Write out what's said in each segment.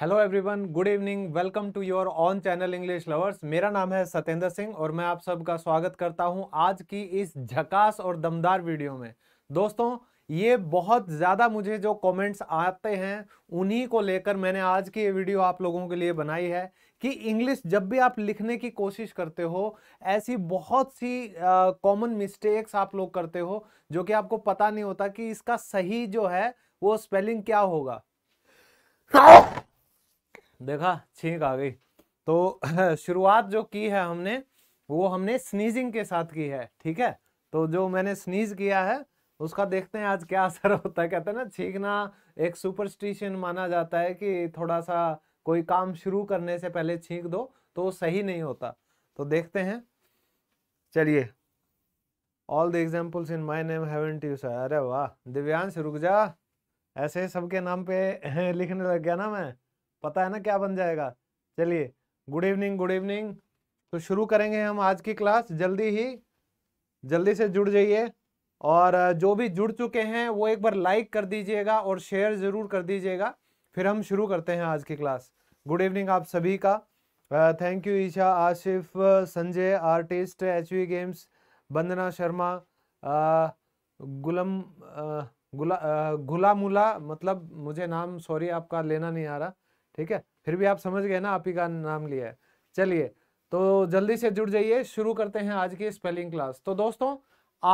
Hello everyone good evening welcome to your own channel English lovers मेरा नाम है सतेंद्र सिंह और मैं आप सबका स्वागत करता हूं आज की इस झकास और दमदार वीडियो में दोस्तों ये बहुत ज़्यादा मुझे जो कमेंट्स आते हैं उन्हीं को लेकर मैंने आज की ये वीडियो आप लोगों के लिए बनाई है कि इंग्लिश जब भी आप लिखने की कोशिश करते हो ऐसी बहुत सी कॉमन uh, मिस्टेक्स आप लोग करते हो जो कि आपको पता नहीं होता कि इसका सही जो है वो स्पेलिंग क्या होगा देखा छींक आ गई तो शुरुआत जो की है हमने वो हमने स्नीजिंग के साथ की है ठीक है तो जो मैंने स्नीज किया है उसका देखते हैं आज क्या असर होता है कहते हैं ना छींकना एक सुपरस्टिशन माना जाता है कि थोड़ा सा कोई काम शुरू करने से पहले छींक दो तो सही नहीं होता तो देखते हैं चलिए all the examples in my name है अरे वाह दिव्यांश रुक जा ऐसे सबके नाम पे लिखने लग गया ना मैं पता है ना क्या बन जाएगा चलिए गुड इवनिंग गुड इवनिंग तो शुरू करेंगे हम आज की क्लास जल्दी ही जल्दी से जुड़ जाइए और जो भी जुड़ चुके हैं वो एक बार लाइक कर दीजिएगा और शेयर ज़रूर कर दीजिएगा फिर हम शुरू करते हैं आज की क्लास गुड इवनिंग आप सभी का thank you Isha Ashif Sanjay artist H V games Vandana Sharma गुलम गुला uh, गुलामुला मतलब मुझे नाम सॉरी आपका लेना नहीं आ रहा ठीक है फिर भी आप समझ गए ना आप ही का नाम लिया है चलिए तो जल्दी से जुड़ जाइए शुरू करते हैं आज की स्पेलिंग क्लास तो दोस्तों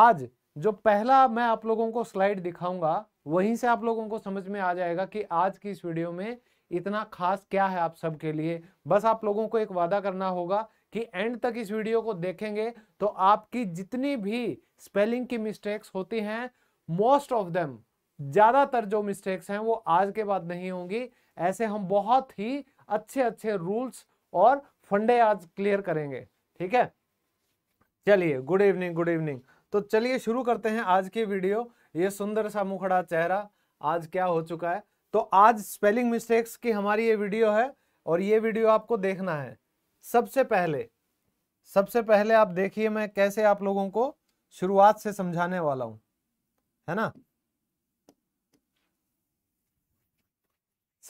आज जो पहला मैं आप लोगों को स्लाइड दिखाऊंगा वहीं से आप लोगों को समझ में आ जाएगा कि आज की इस वीडियो में इतना खास क्या है आप सबके लिए बस आप लोगों को एक वादा करना होगा कि एंड तक इस वीडियो को देखेंगे तो आपकी जितनी भी स्पेलिंग की मिस्टेक्स होती हैं मोस्ट ऑफ देम ज़्यादातर जो मिस्टेक्स हैं वो आज के बाद नहीं होंगी ऐसे हम बहुत ही अच्छे अच्छे रूल्स और फंडे आज क्लियर करेंगे ठीक है चलिए गुड इवनिंग गुड इवनिंग तो चलिए शुरू करते हैं आज की वीडियो ये सुंदर सा मुखड़ा चेहरा आज क्या हो चुका है तो आज स्पेलिंग मिस्टेक्स की हमारी ये वीडियो है और ये वीडियो आपको देखना है सबसे पहले सबसे पहले आप देखिए मैं कैसे आप लोगों को शुरुआत से समझाने वाला हूं है ना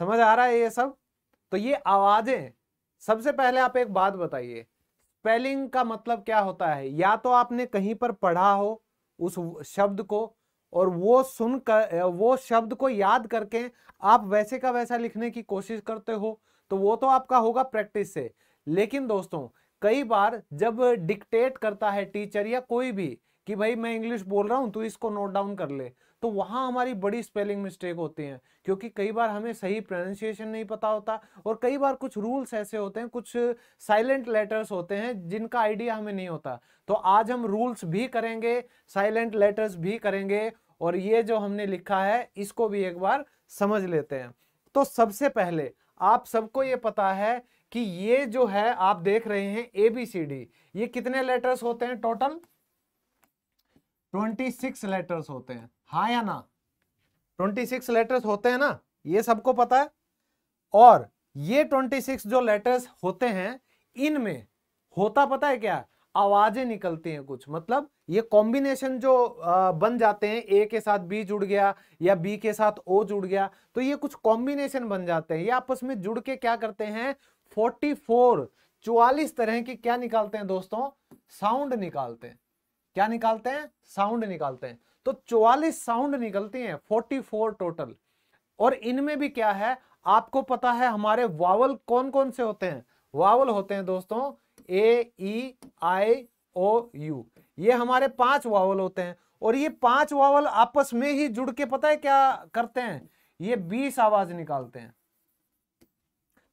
समझ आ रहा है ये सब तो ये आवाजें सबसे पहले आप एक बात बताइए स्पेलिंग का मतलब क्या होता है या तो आपने कहीं पर पढ़ा हो उस शब्द को और वो सुन कर वो शब्द को याद करके आप वैसे का वैसा लिखने की कोशिश करते हो तो वो तो आपका होगा प्रैक्टिस से लेकिन दोस्तों कई बार जब डिक्टेट करता है टीचर या कोई भी कि भाई मैं इंग्लिश बोल रहा हूं तू इसको नोट डाउन कर ले तो वहाँ हमारी बड़ी स्पेलिंग मिस्टेक होती हैं क्योंकि कई बार हमें सही प्रोनाउंसिएशन नहीं पता होता और कई बार कुछ रूल्स ऐसे होते हैं कुछ साइलेंट लेटर्स होते हैं जिनका आइडिया हमें नहीं होता तो आज हम रूल्स भी करेंगे साइलेंट लेटर्स भी करेंगे और ये जो हमने लिखा है इसको भी एक बार समझ लेते हैं तो सबसे पहले आप सबको ये पता है कि ये जो है आप देख रहे हैं ए बी सी डी ये कितने लेटर्स होते हैं टोटल ट्वेंटी सिक्स लेटर्स होते हैं हा या ना 26 लेटर्स होते हैं ना ये सबको पता है और ये 26 जो लेटर्स होते हैं इनमें होता पता है क्या आवाजें निकलती हैं कुछ मतलब ये कॉम्बिनेशन जो बन जाते हैं ए के साथ बी जुड़ गया या बी के साथ ओ जुड़ गया तो ये कुछ कॉम्बिनेशन बन जाते हैं ये आपस में जुड़ के क्या करते हैं 44 चौवालीस तरह की क्या निकालते हैं दोस्तों साउंड निकालते हैं क्या निकालते हैं साउंड निकालते हैं तो 44 साउंड निकलते हैं 44 टोटल और इनमें भी क्या है आपको पता है हमारे वावल कौन कौन से होते हैं वावल होते हैं दोस्तों ए ई आई ओ यू ये हमारे पांच वावल होते हैं और ये पांच वावल आपस में ही जुड़ के पता है क्या करते हैं ये बीस आवाज निकालते हैं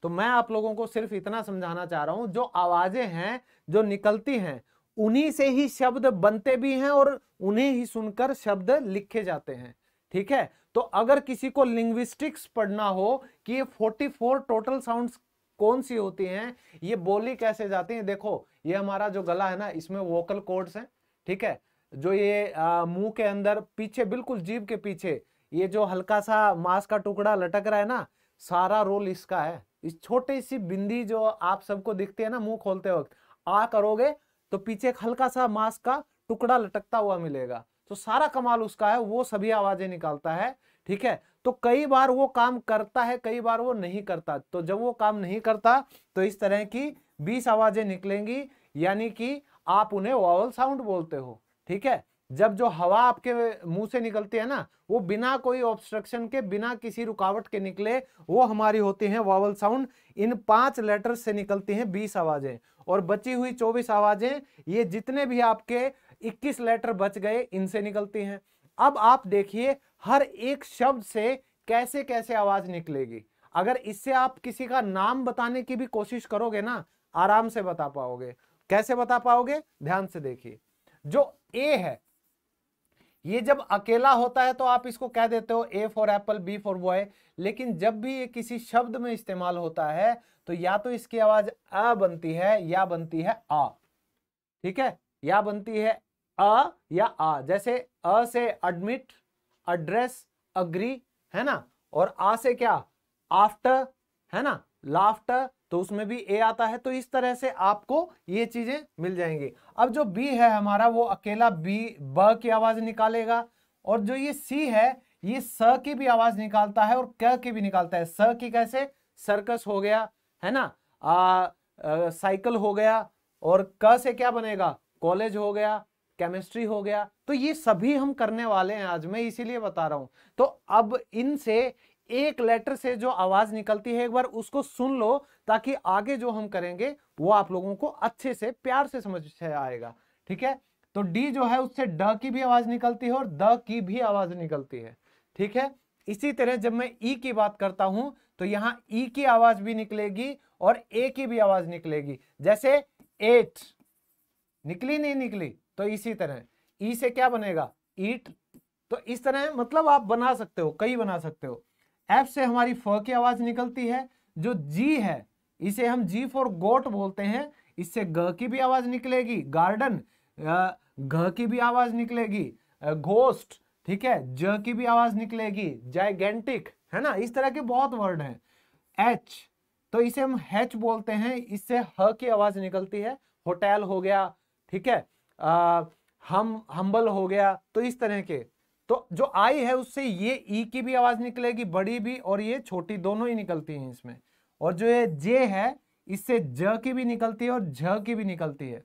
तो मैं आप लोगों को सिर्फ इतना समझाना चाह रहा हूं जो आवाजें हैं जो निकलती हैं उन्हीं से ही शब्द बनते भी हैं और उन्हें ही सुनकर शब्द लिखे जाते हैं ठीक है तो अगर किसी को लिंग्विस्टिक्स पढ़ना हो कि ये 44 टोटल साउंड्स कौन सी होती हैं ये बोली कैसे जाती है देखो ये हमारा जो गला है ना इसमें वोकल कोड्स हैं ठीक है जो ये मुंह के अंदर पीछे बिल्कुल जीभ के पीछे ये जो हल्का सा मांस का टुकड़ा लटक रहा है ना सारा रोल इसका है इस छोटी सी बिंदी जो आप सबको दिखती है ना मुंह खोलते वक्त आ करोगे तो पीछे एक हल्का सा मांस का टुकड़ा लटकता हुआ मिलेगा तो सारा कमाल उसका है वो सभी आवाजें निकालता है ठीक है तो कई बार वो काम करता है कई बार वो नहीं करता तो जब वो काम नहीं करता तो इस तरह की बीस आवाजें निकलेंगी यानी कि आप उन्हें वावल साउंड बोलते हो ठीक है जब जो हवा आपके मुंह से निकलती है ना वो बिना कोई ऑब्स्ट्रक्शन के बिना किसी रुकावट के निकले वो हमारी होती हैं वावल साउंड इन पांच लेटर्स से निकलती हैं बीस आवाजें और बची हुई चौबीस आवाजें ये जितने भी आपके इक्कीस लेटर बच गए इनसे निकलती हैं अब आप देखिए हर एक शब्द से कैसे कैसे आवाज निकलेगी अगर इससे आप किसी का नाम बताने की भी कोशिश करोगे ना आराम से बता पाओगे कैसे बता पाओगे ध्यान से देखिए जो ए है ये जब अकेला होता है तो आप इसको कह देते हो A for apple B for boy लेकिन जब भी ये किसी शब्द में इस्तेमाल होता है तो या तो इसकी आवाज अ बनती है या बनती है आ ठीक है या बनती है अ या आ जैसे अ से एडमिट एड्रेस अग्री है ना और आ से क्या आफ्टर है ना लाफ्टर तो उसमें भी ए आता है तो इस तरह से आपको ये चीजें मिल जाएंगी अब जो बी है हमारा वो अकेला बी ब की आवाज निकालेगा और जो ये सी है ये स की भी आवाज निकालता है और क की भी निकालता है स की कैसे सर्कस हो गया है ना आ, आ, साइकिल हो गया और क से क्या बनेगा कॉलेज हो गया केमिस्ट्री हो गया तो ये सभी हम करने वाले हैं आज मैं इसीलिए बता रहा हूं तो अब इनसे एक लेटर से जो आवाज निकलती है एक बार उसको सुन लो ताकि आगे जो हम करेंगे वो आप लोगों को अच्छे से प्यार से समझ से आएगा ठीक है तो डी जो है उससे ड की भी आवाज निकलती है और द की भी आवाज निकलती है ठीक है इसी तरह जब मैं ई की बात करता हूं तो यहां ई की आवाज भी निकलेगी और ए की भी आवाज निकलेगी जैसे एट निकली नहीं निकली तो इसी तरह ई से क्या बनेगा ईट तो इस तरह मतलब आप बना सकते हो कई बना सकते हो एफ से हमारी फ की आवाज निकलती है जो जी है इसे हम जी फॉर गोट बोलते हैं इससे ग की भी आवाज निकलेगी गार्डन घ की भी आवाज निकलेगी घोस्ट ठीक है ज की भी आवाज निकलेगी जाइगेंटिक है ना इस तरह के बहुत वर्ड हैं एच तो इसे हम हैच बोलते हैं इससे ह की आवाज निकलती है होटल हो गया ठीक है आ, हम हम्बल हो गया तो इस तरह के तो जो आई है उससे ये ई e की भी आवाज निकलेगी बड़ी भी और ये छोटी दोनों ही निकलती हैं इसमें और जो ये जे है इससे ज की भी निकलती है और झ की भी निकलती है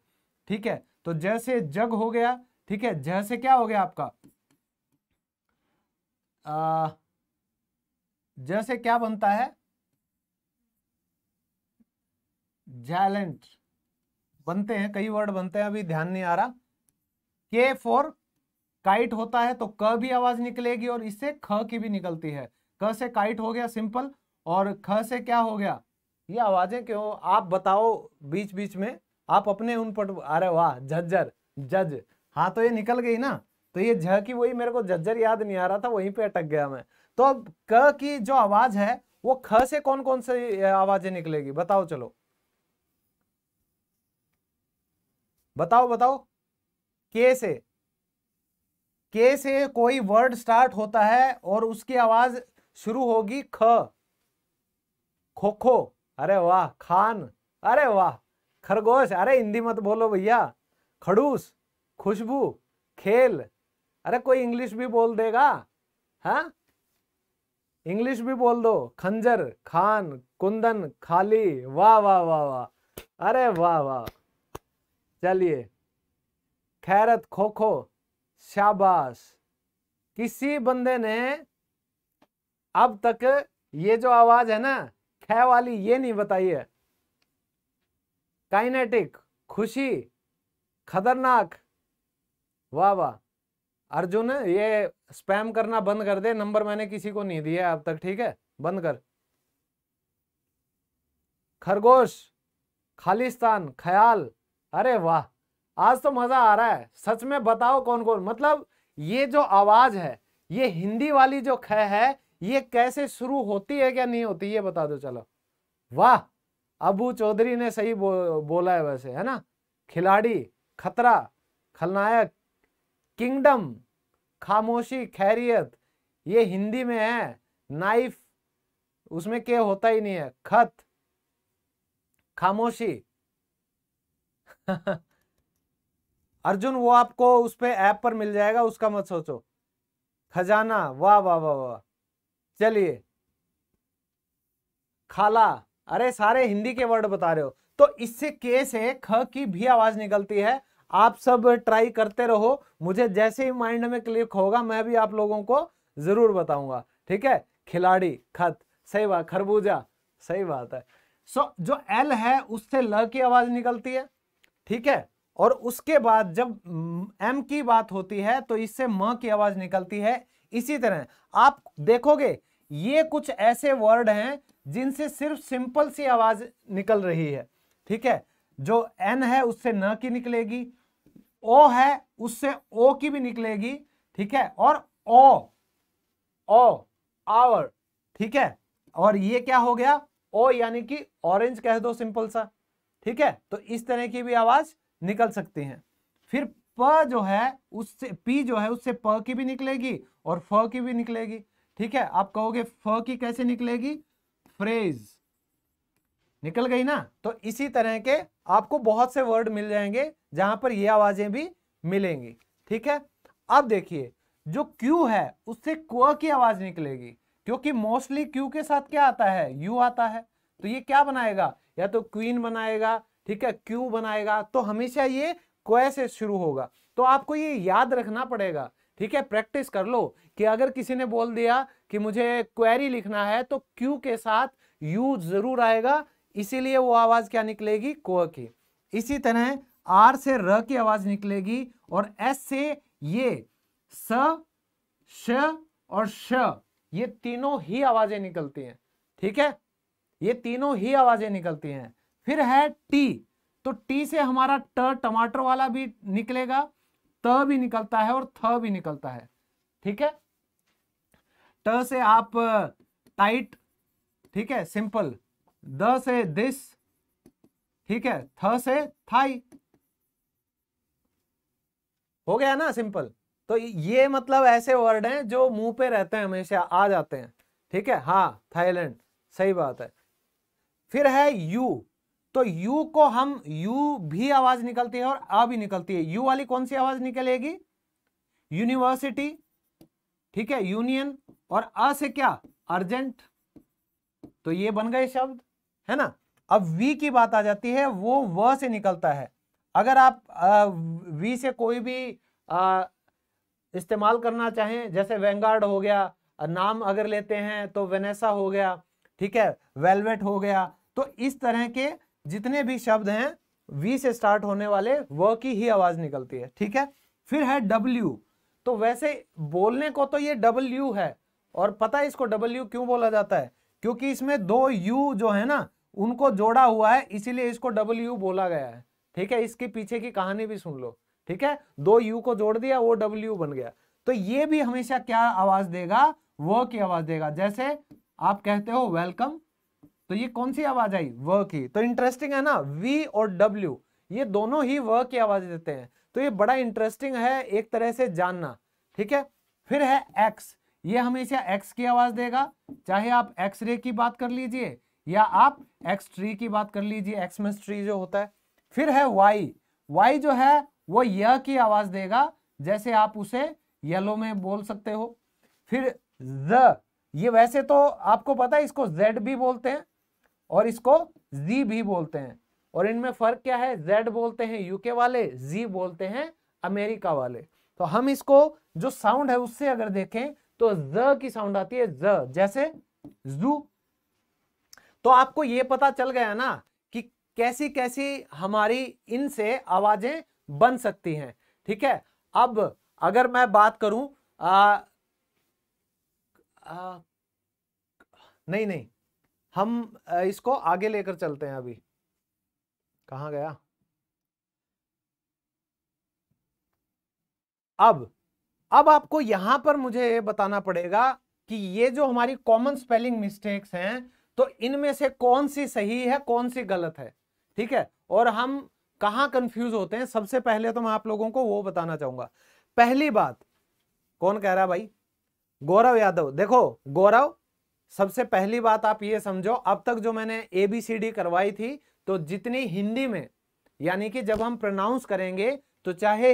ठीक है तो जैसे जग हो गया ठीक है ज से क्या हो गया आपका जैसे क्या बनता है जैलेंट बनते हैं कई वर्ड बनते हैं अभी ध्यान नहीं आ रहा के फोर काइट होता है तो क भी आवाज निकलेगी और इससे ख की भी निकलती है क से काइट हो गया सिंपल और ख से क्या हो गया ये आवाजें क्यों आप बताओ बीच बीच में आप अपने उन पर अरे वाह झज्जर जज हाँ तो ये निकल गई ना तो ये झ की वही मेरे को जज्जर याद नहीं आ रहा था वहीं पे अटक गया मैं तो अब क की जो आवाज है वो ख से कौन कौन सी आवाजें निकलेगी बताओ चलो बताओ बताओ के से के से कोई वर्ड स्टार्ट होता है और उसकी आवाज शुरू होगी ख खो अरे वाह खान अरे वाह खरगोश अरे हिंदी मत बोलो भैया खड़ूस खुशबू खेल अरे कोई इंग्लिश भी बोल देगा है हाँ? इंग्लिश भी बोल दो खंजर खान कुंदन खाली वाह वाह वाह वाह अरे वाह वाह चलिए खैरत खोखो शाबाश किसी बंदे ने अब तक ये जो आवाज है ना खै वाली ये नहीं बताई है काइनेटिक खुशी खतरनाक वाह वाह अर्जुन ये स्पैम करना बंद कर दे नंबर मैंने किसी को नहीं दिया अब तक ठीक है बंद कर खरगोश खालिस्तान ख्याल अरे वाह आज तो मजा आ रहा है सच में बताओ कौन कौन मतलब ये जो आवाज है ये हिंदी वाली जो ख है ये कैसे शुरू होती है क्या नहीं होती ये बता दो चलो वाह अबू चौधरी ने सही बो, बोला है वैसे है ना खिलाड़ी खतरा खलनायक किंगडम खामोशी खैरियत ये हिंदी में है नाइफ उसमें के होता ही नहीं है खत खामोशी अर्जुन वो आपको उस पर ऐप पर मिल जाएगा उसका मत सोचो खजाना वाह वाह वाह वाह चलिए खाला अरे सारे हिंदी के वर्ड बता रहे हो तो इससे के से ख की भी आवाज निकलती है आप सब ट्राई करते रहो मुझे जैसे ही माइंड में क्लिक होगा मैं भी आप लोगों को जरूर बताऊंगा ठीक है खिलाड़ी खत सही बात खरबूजा सही बात है सो so, जो एल है उससे ल की आवाज निकलती है ठीक है और उसके बाद जब एम की बात होती है तो इससे म की आवाज निकलती है इसी तरह आप देखोगे ये कुछ ऐसे वर्ड हैं जिनसे सिर्फ सिंपल सी आवाज निकल रही है ठीक है जो एन है उससे न की निकलेगी ओ है उससे ओ की भी निकलेगी ठीक है और ओ ओ आवर ठीक है और ये क्या हो गया ओ यानी कि ऑरेंज कह दो सिंपल सा ठीक है तो इस तरह की भी आवाज निकल सकती है फिर प जो है उससे पी जो है उससे प की भी निकलेगी और फ की भी निकलेगी ठीक है आप कहोगे फ की कैसे निकलेगी फ्रेज निकल गई ना तो इसी तरह के आपको बहुत से वर्ड मिल जाएंगे जहां पर ये आवाजें भी मिलेंगी ठीक है अब देखिए जो क्यू है उससे क्व की आवाज निकलेगी क्योंकि मोस्टली क्यू के साथ क्या आता है यू आता है तो ये क्या बनाएगा या तो क्वीन बनाएगा ठीक है क्यू बनाएगा तो हमेशा ये क्वे से शुरू होगा तो आपको ये याद रखना पड़ेगा ठीक है प्रैक्टिस कर लो कि अगर किसी ने बोल दिया कि मुझे क्वेरी लिखना है तो क्यू के साथ यू जरूर आएगा इसीलिए वो आवाज क्या निकलेगी क्व की इसी तरह आर से र की आवाज निकलेगी और एस से ये स श और श ये तीनों ही आवाजें निकलती हैं ठीक है ये तीनों ही आवाजें निकलती हैं फिर है टी तो टी से हमारा ट टमाटर वाला भी निकलेगा त भी निकलता है और थ भी निकलता है ठीक है ट से आप टाइट ठीक है सिंपल द से दिस ठीक है थ से थाई हो गया ना सिंपल तो ये मतलब ऐसे वर्ड हैं जो मुंह पे रहते हैं हमेशा आ जाते हैं ठीक है हाँ थाईलैंड सही बात है फिर है यू तो यू को हम यू भी आवाज निकलती है और आ भी निकलती है यू वाली कौन सी आवाज निकलेगी यूनिवर्सिटी ठीक है यूनियन और अ से क्या अर्जेंट तो ये बन गए शब्द है ना अब वी की बात आ जाती है वो व से निकलता है अगर आप वी से कोई भी इस्तेमाल करना चाहें जैसे वेंगार्ड हो गया नाम अगर लेते हैं तो वेनेसा हो गया ठीक है वेलवेट हो गया तो इस तरह के जितने भी शब्द हैं वी से स्टार्ट होने वाले व की ही आवाज निकलती है ठीक है फिर है डब्ल्यू तो वैसे बोलने को तो ये डब्ल्यू है और पता है इसको डब्ल्यू क्यों बोला जाता है क्योंकि इसमें दो यू जो है ना उनको जोड़ा हुआ है इसीलिए इसको डब्ल्यू बोला गया है ठीक है इसके पीछे की कहानी भी सुन लो ठीक है दो यू को जोड़ दिया वो डब्ल्यू बन गया तो ये भी हमेशा क्या आवाज देगा व की आवाज देगा जैसे आप कहते हो वेलकम तो ये कौन सी आवाज आई व की तो इंटरेस्टिंग है ना वी और डब्ल्यू ये दोनों ही व की आवाज देते हैं तो ये बड़ा इंटरेस्टिंग है एक तरह से जानना ठीक है फिर है एक्स ये हमेशा एक्स की आवाज देगा चाहे आप एक्स रे की बात कर लीजिए या आप एक्स ट्री की बात कर लीजिए एक्स में ट्री जो होता है फिर है वाई वाई जो है वो य की आवाज देगा जैसे आप उसे येलो में बोल सकते हो फिर ज ये वैसे तो आपको पता है इसको जेड भी बोलते हैं और इसको जी भी बोलते हैं और इनमें फर्क क्या है जेड बोलते हैं यूके वाले जी बोलते हैं अमेरिका वाले तो हम इसको जो साउंड है उससे अगर देखें तो ज की साउंड आती है ज जैसे जू तो आपको ये पता चल गया ना कैसी कैसी हमारी इनसे आवाज़ें बन सकती हैं ठीक है अब अगर मैं बात करूं आ, आ, नहीं नहीं हम इसको आगे लेकर चलते हैं अभी कहा गया अब अब आपको यहां पर मुझे बताना पड़ेगा कि ये जो हमारी कॉमन स्पेलिंग मिस्टेक्स हैं तो इनमें से कौन सी सही है कौन सी गलत है ठीक है और हम कहां कंफ्यूज होते हैं सबसे पहले तो मैं आप लोगों को वो बताना चाहूंगा पहली बात कौन कह रहा है भाई गौरव यादव देखो गौरव सबसे पहली बात आप ये समझो अब तक जो मैंने ए बी सी डी करवाई थी तो जितनी हिंदी में यानी कि जब हम प्रोनाउंस करेंगे तो चाहे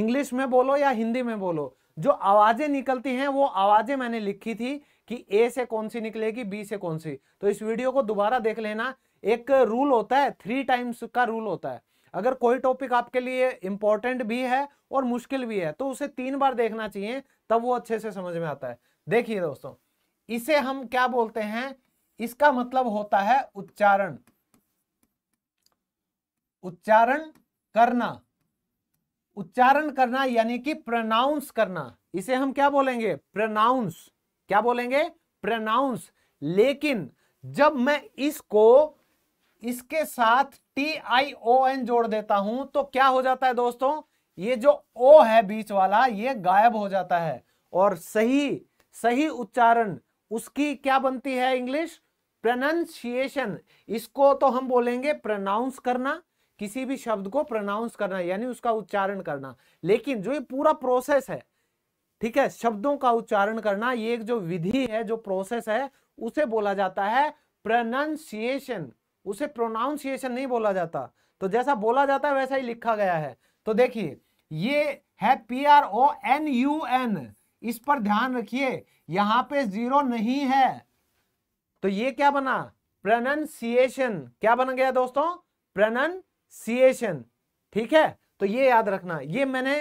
इंग्लिश में बोलो या हिंदी में बोलो जो आवाजें निकलती हैं वो आवाजें मैंने लिखी थी कि ए से कौन सी निकलेगी बी से कौन सी तो इस वीडियो को दोबारा देख लेना एक रूल होता है थ्री टाइम्स का रूल होता है अगर कोई टॉपिक आपके लिए इंपॉर्टेंट भी है और मुश्किल भी है तो उसे तीन बार देखना चाहिए तब वो अच्छे से समझ में आता है देखिए दोस्तों इसे हम क्या बोलते हैं इसका मतलब होता है उच्चारण उच्चारण करना उच्चारण करना यानी कि प्रनाउंस करना इसे हम क्या बोलेंगे प्रनाउंस क्या बोलेंगे प्रनाउंस लेकिन जब मैं इसको इसके साथ टी आई ओ एन जोड़ देता हूं तो क्या हो जाता है दोस्तों ये जो ओ है बीच वाला ये गायब हो जाता है और सही सही उच्चारण उसकी क्या बनती है इंग्लिश प्रनाउंसिएशन इसको तो हम बोलेंगे प्रनाउंस करना किसी भी शब्द को प्रोनाउंस करना यानी उसका उच्चारण करना लेकिन जो ये पूरा प्रोसेस है ठीक है शब्दों का उच्चारण करना ये एक जो विधि है जो प्रोसेस है उसे बोला जाता है प्रनाउंसिएशन उसे प्रोनाउंसिएशन नहीं बोला जाता तो जैसा बोला जाता है वैसा ही लिखा गया है तो देखिए ये है P R O N U N इस पर ध्यान रखिए यहां पे जीरो नहीं है तो ये क्या बना प्रनंसिएशन क्या बन गया दोस्तों प्रनंसिएशन ठीक है तो ये याद रखना ये मैंने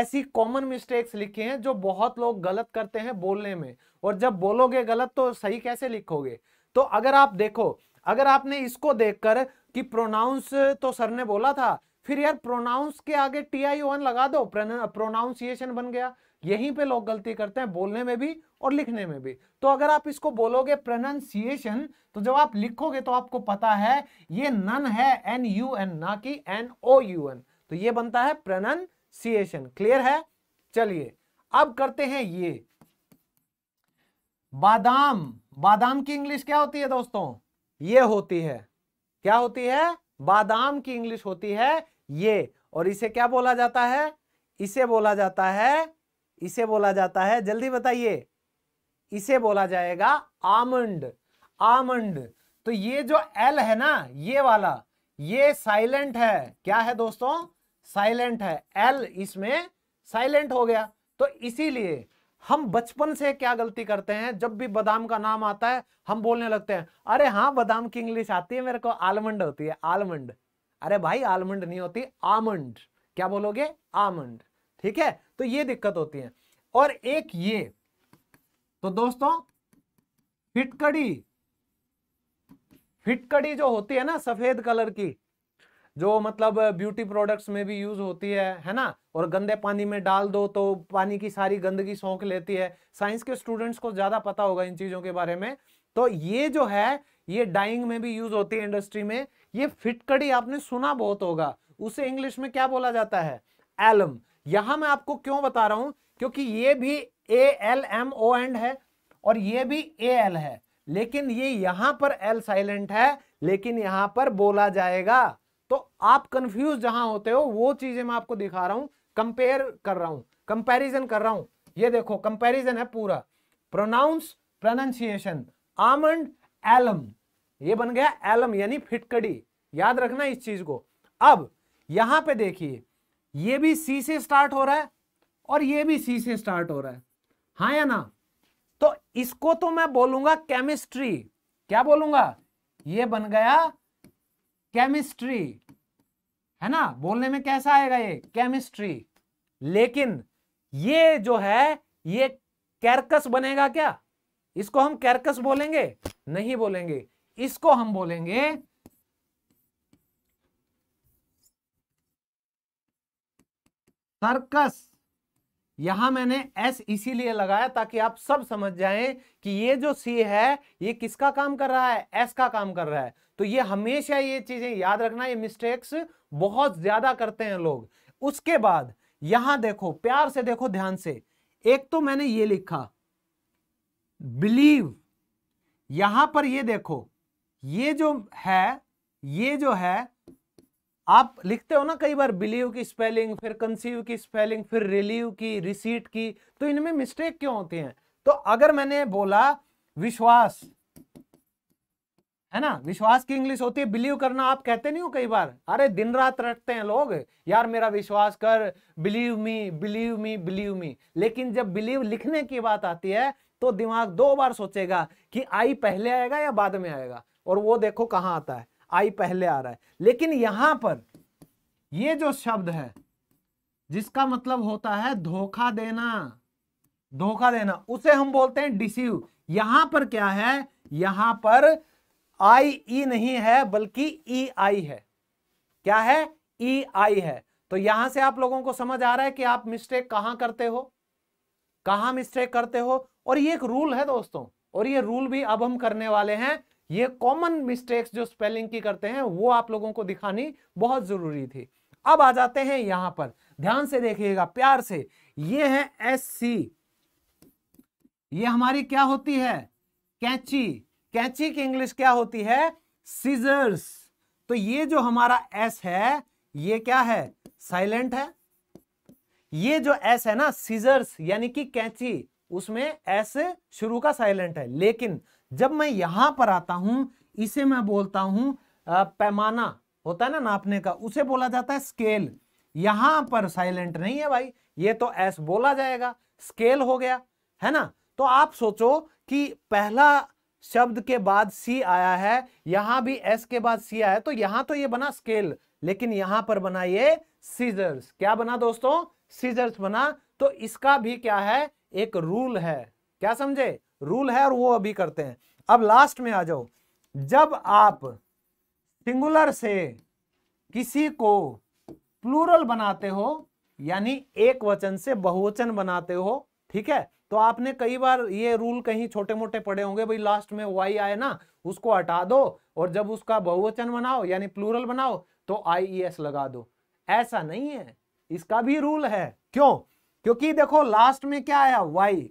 ऐसी कॉमन मिस्टेक्स लिखी हैं जो बहुत लोग गलत करते हैं बोलने में और जब बोलोगे गलत तो सही कैसे लिखोगे तो अगर आप देखो अगर आपने इसको देखकर कि प्रोनाउंस तो सर ने बोला था फिर यार प्रोनाउंस के आगे टी आई ओन लगा दो प्रोनाउंसिएशन बन गया यहीं पे लोग गलती करते हैं बोलने में भी और लिखने में भी तो अगर आप इसको बोलोगे प्रोनाउंसिएशन तो जब आप लिखोगे तो आपको पता है ये नन है एन यू एन ना कि एन ओ यू एन तो ये बनता है प्रोनाउंसिएशन क्लियर है चलिए अब करते हैं ये बादाम बादाम की इंग्लिश क्या होती है दोस्तों ये होती है क्या होती है बादाम की इंग्लिश होती है ये और इसे क्या बोला जाता है इसे बोला जाता है इसे बोला जाता है जल्दी बताइए इसे बोला जाएगा आमंड आमंड तो ये जो एल है ना ये वाला ये साइलेंट है क्या है दोस्तों साइलेंट है एल इसमें साइलेंट हो गया तो इसीलिए हम बचपन से क्या गलती करते हैं जब भी बादाम का नाम आता है हम बोलने लगते हैं अरे हाँ बादाम की इंग्लिश आती है मेरे को आलमंड होती है आलमंड अरे भाई आलमंड नहीं होती आमंड क्या बोलोगे आमंड ठीक है तो ये दिक्कत होती है और एक ये तो दोस्तों फिटकड़ी फिटकड़ी जो होती है ना सफेद कलर की जो मतलब ब्यूटी प्रोडक्ट्स में भी यूज होती है है ना और गंदे पानी में डाल दो तो पानी की सारी गंदगी सौंक लेती है साइंस के स्टूडेंट्स को ज्यादा पता होगा इन चीजों के बारे में तो ये जो है ये डाइंग में भी यूज होती है इंडस्ट्री में ये फिटकड़ी आपने सुना बहुत होगा उसे इंग्लिश में क्या बोला जाता है एलम यहां मैं आपको क्यों बता रहा हूं क्योंकि ये भी A L M O and है और ये भी ए एल है लेकिन ये यहां पर एल साइलेंट है लेकिन यहां पर बोला जाएगा तो आप कंफ्यूज जहां होते हो वो चीजें मैं आपको दिखा रहा हूं कंपेयर कर रहा हूं कंपैरिजन कर रहा हूं ये देखो कंपैरिजन है पूरा प्रोनाउंस प्रोनाउंसिएशन आमंड एलम ये बन गया एलम यानी फिटकड़ी याद रखना इस चीज को अब यहां पे देखिए ये भी सी से स्टार्ट हो रहा है और ये भी सी से स्टार्ट हो रहा है हाँ या ना तो इसको तो मैं बोलूंगा केमिस्ट्री क्या बोलूंगा ये बन गया केमिस्ट्री है ना बोलने में कैसा आएगा ये केमिस्ट्री लेकिन ये जो है ये कैरकस बनेगा क्या इसको हम कैरकस बोलेंगे नहीं बोलेंगे इसको हम बोलेंगे सर्कस यहां मैंने एस इसीलिए लगाया ताकि आप सब समझ जाएं कि ये जो सी है ये किसका काम कर रहा है एस का काम कर रहा है तो ये हमेशा ये चीजें याद रखना ये मिस्टेक्स बहुत ज्यादा करते हैं लोग उसके बाद यहां देखो प्यार से देखो ध्यान से एक तो मैंने ये लिखा बिलीव यहां पर ये देखो ये जो है ये जो है आप लिखते हो ना कई बार बिलीव की स्पेलिंग फिर कंसीव की स्पेलिंग फिर रिलीव की रिसीट की तो इनमें मिस्टेक क्यों होती हैं तो अगर मैंने बोला विश्वास है ना विश्वास की इंग्लिश होती है बिलीव करना आप कहते नहीं हो कई बार अरे दिन रात रटते हैं लोग यार मेरा विश्वास कर believe me believe me believe me लेकिन जब बिलीव लिखने की बात आती है तो दिमाग दो बार सोचेगा कि आई पहले आएगा या बाद में आएगा और वो देखो कहां आता है आई पहले आ रहा है लेकिन यहां पर ये जो शब्द है जिसका मतलब होता है धोखा देना धोखा देना उसे हम बोलते हैं डिसीव यहां पर क्या है यहां पर आई ई e नहीं है बल्कि ई e, आई है क्या है ई e, आई है तो यहां से आप लोगों को समझ आ रहा है कि आप मिस्टेक कहां करते हो कहां मिस्टेक करते हो और ये एक रूल है दोस्तों और ये रूल भी अब हम करने वाले हैं ये कॉमन मिस्टेक्स जो स्पेलिंग की करते हैं वो आप लोगों को दिखानी बहुत जरूरी थी अब आ जाते हैं यहां पर ध्यान से देखिएगा प्यार से ये है एस सी ये हमारी क्या होती है कैची कैंची की इंग्लिश क्या होती है सीजर्स तो ये जो हमारा एस है ये क्या है साइलेंट है ये जो एस है ना सीजर्स यानी कि कैंची उसमें एस शुरू का साइलेंट है लेकिन जब मैं यहां पर आता हूं इसे मैं बोलता हूं आ, पैमाना होता है ना नापने का उसे बोला जाता है स्केल यहां पर साइलेंट नहीं है भाई ये तो एस बोला जाएगा स्केल हो गया है ना तो आप सोचो कि पहला शब्द के बाद सी आया है यहां भी एस के बाद सी आया है तो यहां तो ये बना स्केल लेकिन यहां पर बना ये सीजर्स क्या बना दोस्तों सीजर्स बना तो इसका भी क्या है एक रूल है क्या समझे रूल है और वो अभी करते हैं अब लास्ट में आ जाओ जब आप सिंगुलर से किसी को प्लूरल बनाते हो यानी एक वचन से बहुवचन बनाते हो ठीक है तो आपने कई बार ये रूल कहीं छोटे मोटे पड़े होंगे भाई लास्ट में वाई आए ना उसको हटा दो और जब उसका बहुवचन बनाओ यानी प्लूरल बनाओ तो आई ई एस लगा दो ऐसा नहीं है इसका भी रूल है क्यों क्योंकि देखो लास्ट में क्या आया वाई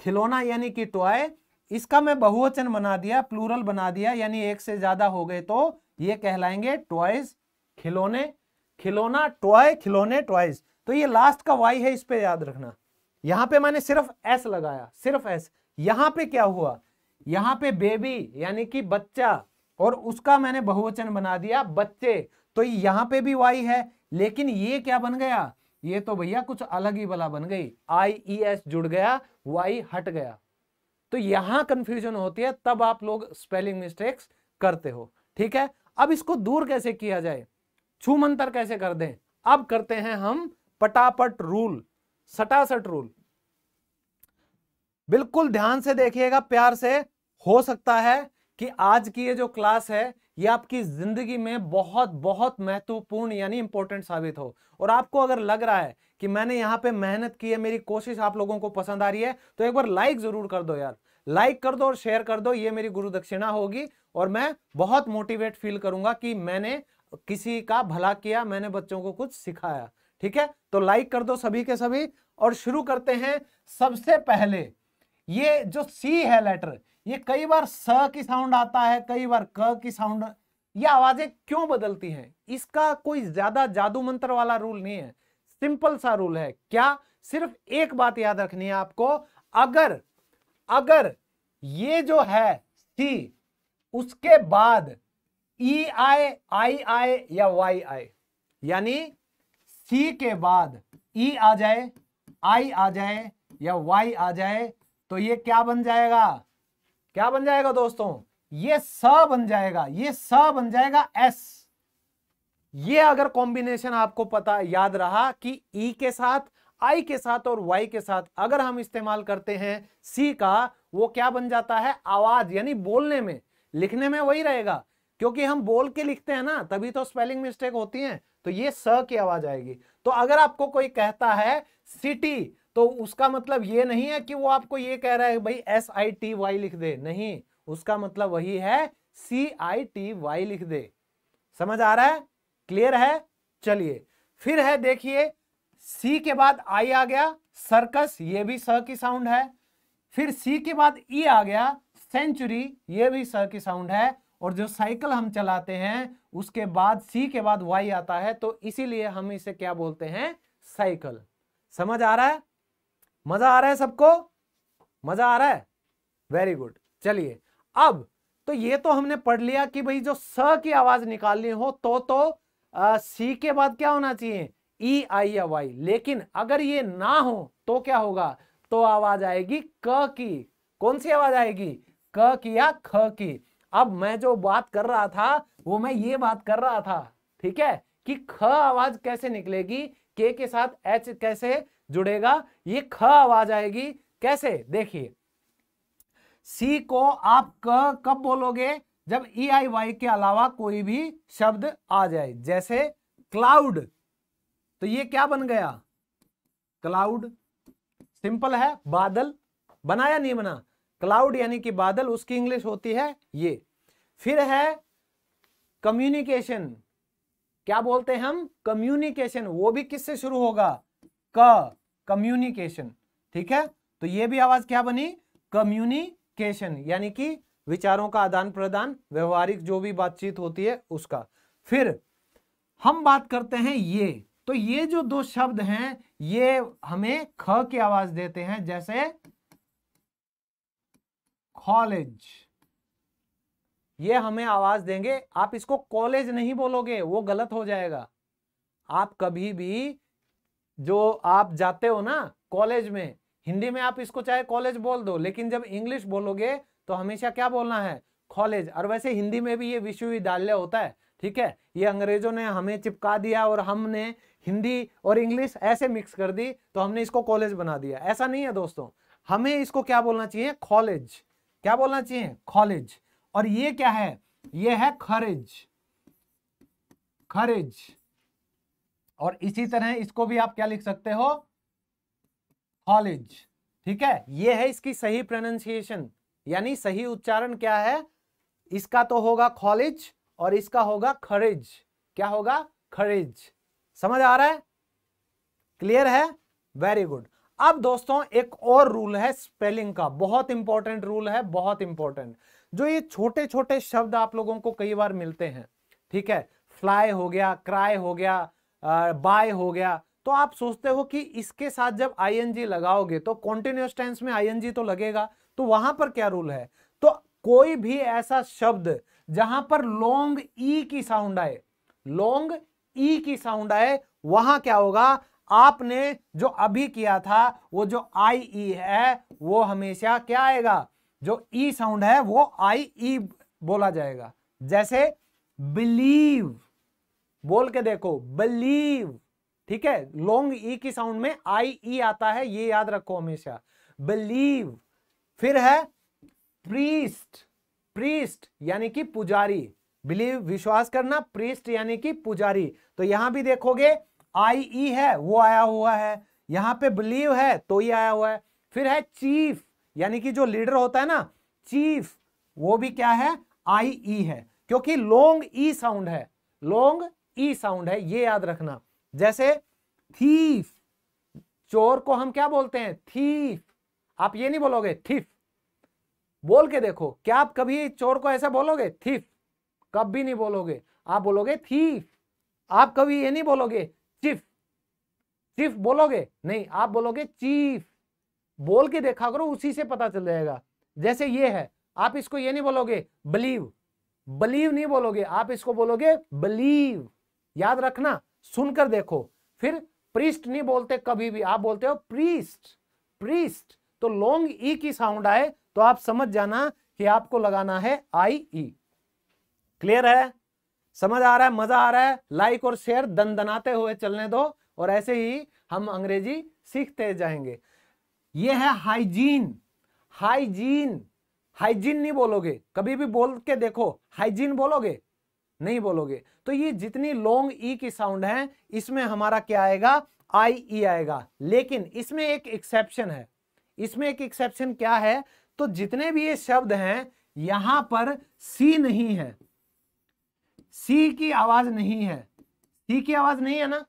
खिलौना यानी कि टॉय इसका मैं बहुवचन बना दिया प्लूरल बना दिया यानी एक से ज्यादा हो गए तो ये कहलाएंगे टॉयज खिलौने खिलौना टॉय खिलौने टॉयज तो ये लास्ट का वाई है इस पे याद रखना यहां पे मैंने सिर्फ एस लगाया सिर्फ एस यहां पे क्या हुआ यहां पे बेबी यानी कि बच्चा और उसका मैंने बहुवचन बना दिया बच्चे तो यहां पे भी वाई है लेकिन ये क्या बन गया ये तो भैया कुछ अलग ही बला बन गई आई ई एस जुड़ गया वाई हट गया तो यहां कंफ्यूजन होती है तब आप लोग स्पेलिंग मिस्टेक्स करते हो ठीक है अब इसको दूर कैसे किया जाए छू मंतर कैसे कर दें अब करते हैं हम पटापट रूल सटासट रूल बिल्कुल ध्यान से देखिएगा प्यार से हो सकता है कि आज की ये जो क्लास है ये आपकी जिंदगी में बहुत बहुत महत्वपूर्ण यानी इंपॉर्टेंट साबित हो और आपको अगर लग रहा है कि मैंने यहां पे मेहनत की है मेरी कोशिश आप लोगों को पसंद आ रही है तो एक बार लाइक जरूर कर दो यार लाइक कर दो और शेयर कर दो ये मेरी गुरु दक्षिणा होगी और मैं बहुत मोटिवेट फील करूंगा कि मैंने किसी का भला किया मैंने बच्चों को कुछ सिखाया ठीक है तो लाइक कर दो सभी के सभी और शुरू करते हैं सबसे पहले ये जो सी है लेटर ये कई बार स की साउंड आता है कई बार क की साउंड ये आवाजें क्यों बदलती हैं इसका कोई ज्यादा जादू मंत्र वाला रूल नहीं है सिंपल सा रूल है क्या सिर्फ एक बात याद रखनी है आपको अगर अगर ये जो है सी उसके बाद ई आई आई आई या वाई आई यानी सी के बाद ई आ जाए आई आ जाए या वाई आ जाए तो ये क्या बन जाएगा क्या बन जाएगा दोस्तों ये स बन जाएगा ये स बन जाएगा एस ये अगर कॉम्बिनेशन आपको पता याद रहा कि ई e के साथ आई के साथ और वाई के साथ अगर हम इस्तेमाल करते हैं सी का वो क्या बन जाता है आवाज यानी बोलने में लिखने में वही रहेगा क्योंकि हम बोल के लिखते हैं ना तभी तो स्पेलिंग मिस्टेक होती है तो ये स की आवाज आएगी तो अगर आपको कोई कहता है सिटी तो उसका मतलब ये नहीं है कि वो आपको ये कह रहा है भाई एस आई टी वाई लिख दे नहीं उसका मतलब वही है सी आई टी वाई लिख दे समझ आ रहा है क्लियर है चलिए फिर है देखिए सी के बाद आई आ गया सर्कस ये भी स की साउंड है फिर सी के बाद ई e आ गया सेंचुरी ये भी स की साउंड है और जो साइकिल हम चलाते हैं उसके बाद सी के बाद वाई आता है तो इसीलिए हम इसे क्या बोलते हैं साइकिल समझ आ रहा है मजा आ रहा है सबको मजा आ रहा है वेरी गुड चलिए अब तो ये तो हमने पढ़ लिया कि भाई जो स की आवाज निकालनी हो तो तो आ, सी के बाद क्या होना चाहिए ई e, आई या वाई लेकिन अगर ये ना हो तो क्या होगा तो आवाज आएगी क की कौन सी आवाज आएगी क की या ख की अब मैं जो बात कर रहा था वो मैं ये बात कर रहा था ठीक है कि ख आवाज कैसे निकलेगी के के साथ एच कैसे जुड़ेगा ये ख आवाज आएगी कैसे देखिए सी को आप क कब बोलोगे जब ई आई वाई के अलावा कोई भी शब्द आ जाए जैसे क्लाउड तो ये क्या बन गया क्लाउड सिंपल है बादल बनाया नहीं बना क्लाउड यानी कि बादल उसकी इंग्लिश होती है ये फिर है कम्युनिकेशन क्या बोलते हैं हम कम्युनिकेशन वो भी किससे शुरू होगा क कम्युनिकेशन ठीक है तो ये भी आवाज क्या बनी कम्युनिकेशन यानी कि विचारों का आदान प्रदान व्यवहारिक जो भी बातचीत होती है उसका फिर हम बात करते हैं ये तो ये जो दो शब्द हैं ये हमें ख की आवाज देते हैं जैसे कॉलेज ये हमें आवाज देंगे आप इसको कॉलेज नहीं बोलोगे वो गलत हो जाएगा आप कभी भी जो आप जाते हो ना कॉलेज में हिंदी में आप इसको चाहे कॉलेज बोल दो लेकिन जब इंग्लिश बोलोगे तो हमेशा क्या बोलना है कॉलेज और वैसे हिंदी में भी ये विश्वविद्यालय होता है ठीक है ये अंग्रेजों ने हमें चिपका दिया और हमने हिंदी और इंग्लिश ऐसे मिक्स कर दी तो हमने इसको कॉलेज बना दिया ऐसा नहीं है दोस्तों हमें इसको क्या बोलना चाहिए कॉलेज क्या बोलना चाहिए कॉलेज और ये क्या है ये है खरेज खरेज और इसी तरह इसको भी आप क्या लिख सकते हो कॉलेज ठीक है ये है इसकी सही प्रोनाउंसिएशन यानी सही उच्चारण क्या है इसका तो होगा कॉलेज और इसका होगा खरेज क्या होगा खरेज समझ आ रहा है क्लियर है वेरी गुड अब दोस्तों एक और रूल है स्पेलिंग का बहुत इंपॉर्टेंट रूल है बहुत इंपॉर्टेंट जो ये छोटे छोटे शब्द आप लोगों को कई बार मिलते हैं ठीक है फ्लाई हो गया क्राई हो गया बाय हो गया तो आप सोचते हो कि इसके साथ जब आईएनजी लगाओगे तो कॉन्टिन्यूस टेंस में आईएनजी तो लगेगा तो वहां पर क्या रूल है तो कोई भी ऐसा शब्द जहां पर लॉन्ग ई e की साउंड आए लॉन्ग ई e की साउंड आए वहां क्या होगा आपने जो अभी किया था वो जो आई ई e है वो हमेशा क्या आएगा जो ई e साउंड है वो आई ई e बोला जाएगा जैसे बिलीव बोल के देखो बिलीव ठीक है लॉन्ग ई की साउंड में आई ई आता है ये याद रखो हमेशा बिलीव फिर है प्रीस्ट प्रीस्ट यानी कि पुजारी बिलीव विश्वास करना प्रीस्ट यानी कि पुजारी तो यहां भी देखोगे आई ई e है वो आया हुआ है यहाँ पे बिलीव है तो ही आया हुआ है फिर है चीफ यानी कि जो लीडर होता है ना चीफ वो भी क्या है आई ई e है क्योंकि लॉन्ग ई साउंड है लॉन्ग ई साउंड है ये याद रखना जैसे थीफ चोर को हम क्या बोलते हैं थीफ आप ये नहीं बोलोगे थीफ बोल के देखो क्या आप कभी चोर को ऐसा बोलोगे थीफ कब भी नहीं बोलोगे आप बोलोगे थीफ आप कभी ये नहीं बोलोगे चीफ बोलोगे नहीं आप बोलोगे चीफ बोल के देखा करो उसी से पता चल जाएगा जैसे ये है आप इसको ये नहीं बोलोगे बिलीव बिलीव नहीं बोलोगे आप इसको बोलोगे बिलीव याद रखना सुनकर देखो फिर प्रीस्ट नहीं बोलते कभी भी आप बोलते हो प्रीस्ट प्रीस्ट तो लॉन्ग ई e की साउंड आए तो आप समझ जाना कि आपको लगाना है आई ई क्लियर है समझ आ रहा है मजा आ रहा है लाइक और शेयर दन दनाते हुए चलने दो और ऐसे ही हम अंग्रेजी सीखते जाएंगे ये है हाइजीन हाइजीन हाइजीन नहीं बोलोगे कभी भी बोल के देखो हाइजीन बोलोगे नहीं बोलोगे तो ये जितनी लॉन्ग ई e की साउंड है इसमें हमारा क्या आएगा आई ई e आएगा लेकिन इसमें एक एक्सेप्शन है इसमें एक एक्सेप्शन क्या है तो जितने भी ये शब्द हैं यहां पर सी नहीं है सी की आवाज नहीं है सी की आवाज नहीं है ना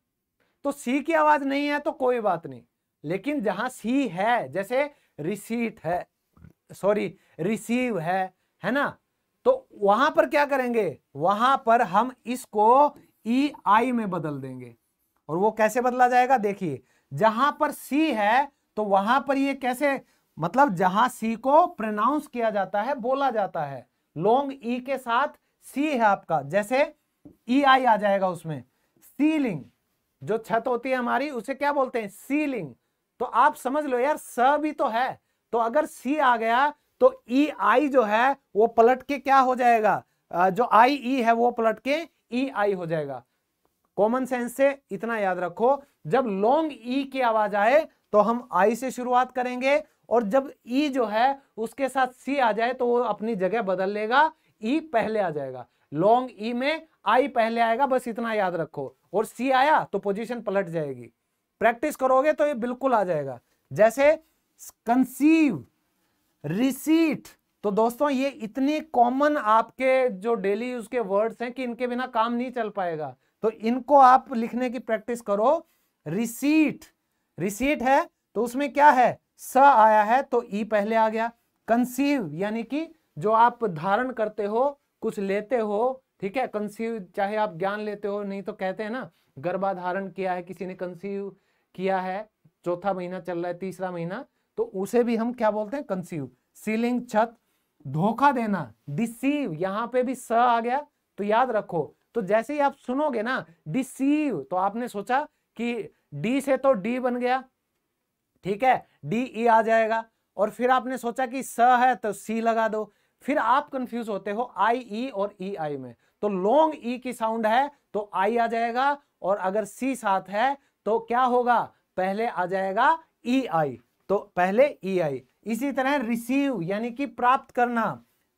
तो सी की आवाज नहीं है तो कोई बात नहीं लेकिन जहां सी है जैसे रिसीट है सॉरी रिसीव है है ना तो वहां पर क्या करेंगे वहां पर हम इसको ई e आई में बदल देंगे और वो कैसे बदला जाएगा देखिए जहां पर सी है तो वहां पर ये कैसे मतलब जहां सी को प्रोनाउंस किया जाता है बोला जाता है लॉन्ग ई e के साथ सी है आपका जैसे ई e आई आ जाएगा उसमें सीलिंग जो छत होती है हमारी उसे क्या बोलते हैं सीलिंग तो आप समझ लो यार स भी तो है तो अगर सी आ गया तो ई आई जो है वो पलट के क्या हो जाएगा जो आई ई है वो पलट के ई आई हो जाएगा कॉमन सेंस से इतना याद रखो जब लॉन्ग ई e की आवाज आए तो हम आई से शुरुआत करेंगे और जब ई e जो है उसके साथ सी आ जाए तो वो अपनी जगह बदल लेगा ई e पहले आ जाएगा लॉन्ग ई में आई पहले आएगा बस इतना याद रखो और सी आया तो पोजीशन पलट जाएगी प्रैक्टिस करोगे तो ये बिल्कुल आ जाएगा जैसे कंसीव रिसीट तो दोस्तों ये इतने कॉमन आपके जो डेली यूज के वर्ड्स हैं कि इनके बिना काम नहीं चल पाएगा तो इनको आप लिखने की प्रैक्टिस करो रिसीट रिसीट है तो उसमें क्या है स आया है तो ई e पहले आ गया कंसीव यानी कि जो आप धारण करते हो कुछ लेते हो ठीक है कंसीव चाहे आप ज्ञान लेते हो नहीं तो कहते हैं ना गर्भाधारण किया है किसी ने कंसीव किया है चौथा महीना चल रहा है तीसरा महीना तो उसे भी हम क्या बोलते हैं कंसीव सीलिंग छत धोखा देना डिसीव यहाँ पे भी स आ गया तो याद रखो तो जैसे ही आप सुनोगे ना डिसीव तो आपने सोचा कि डी से तो डी बन गया ठीक है डी ई e आ जाएगा और फिर आपने सोचा कि स है तो सी लगा दो फिर आप कंफ्यूज होते हो आई ई e और ई e आई में तो लॉन्ग ई e की साउंड है तो आई आ जाएगा और अगर सी साथ है तो क्या होगा पहले आ जाएगा ई e आई तो पहले ई e आई इसी तरह रिसीव यानी कि प्राप्त करना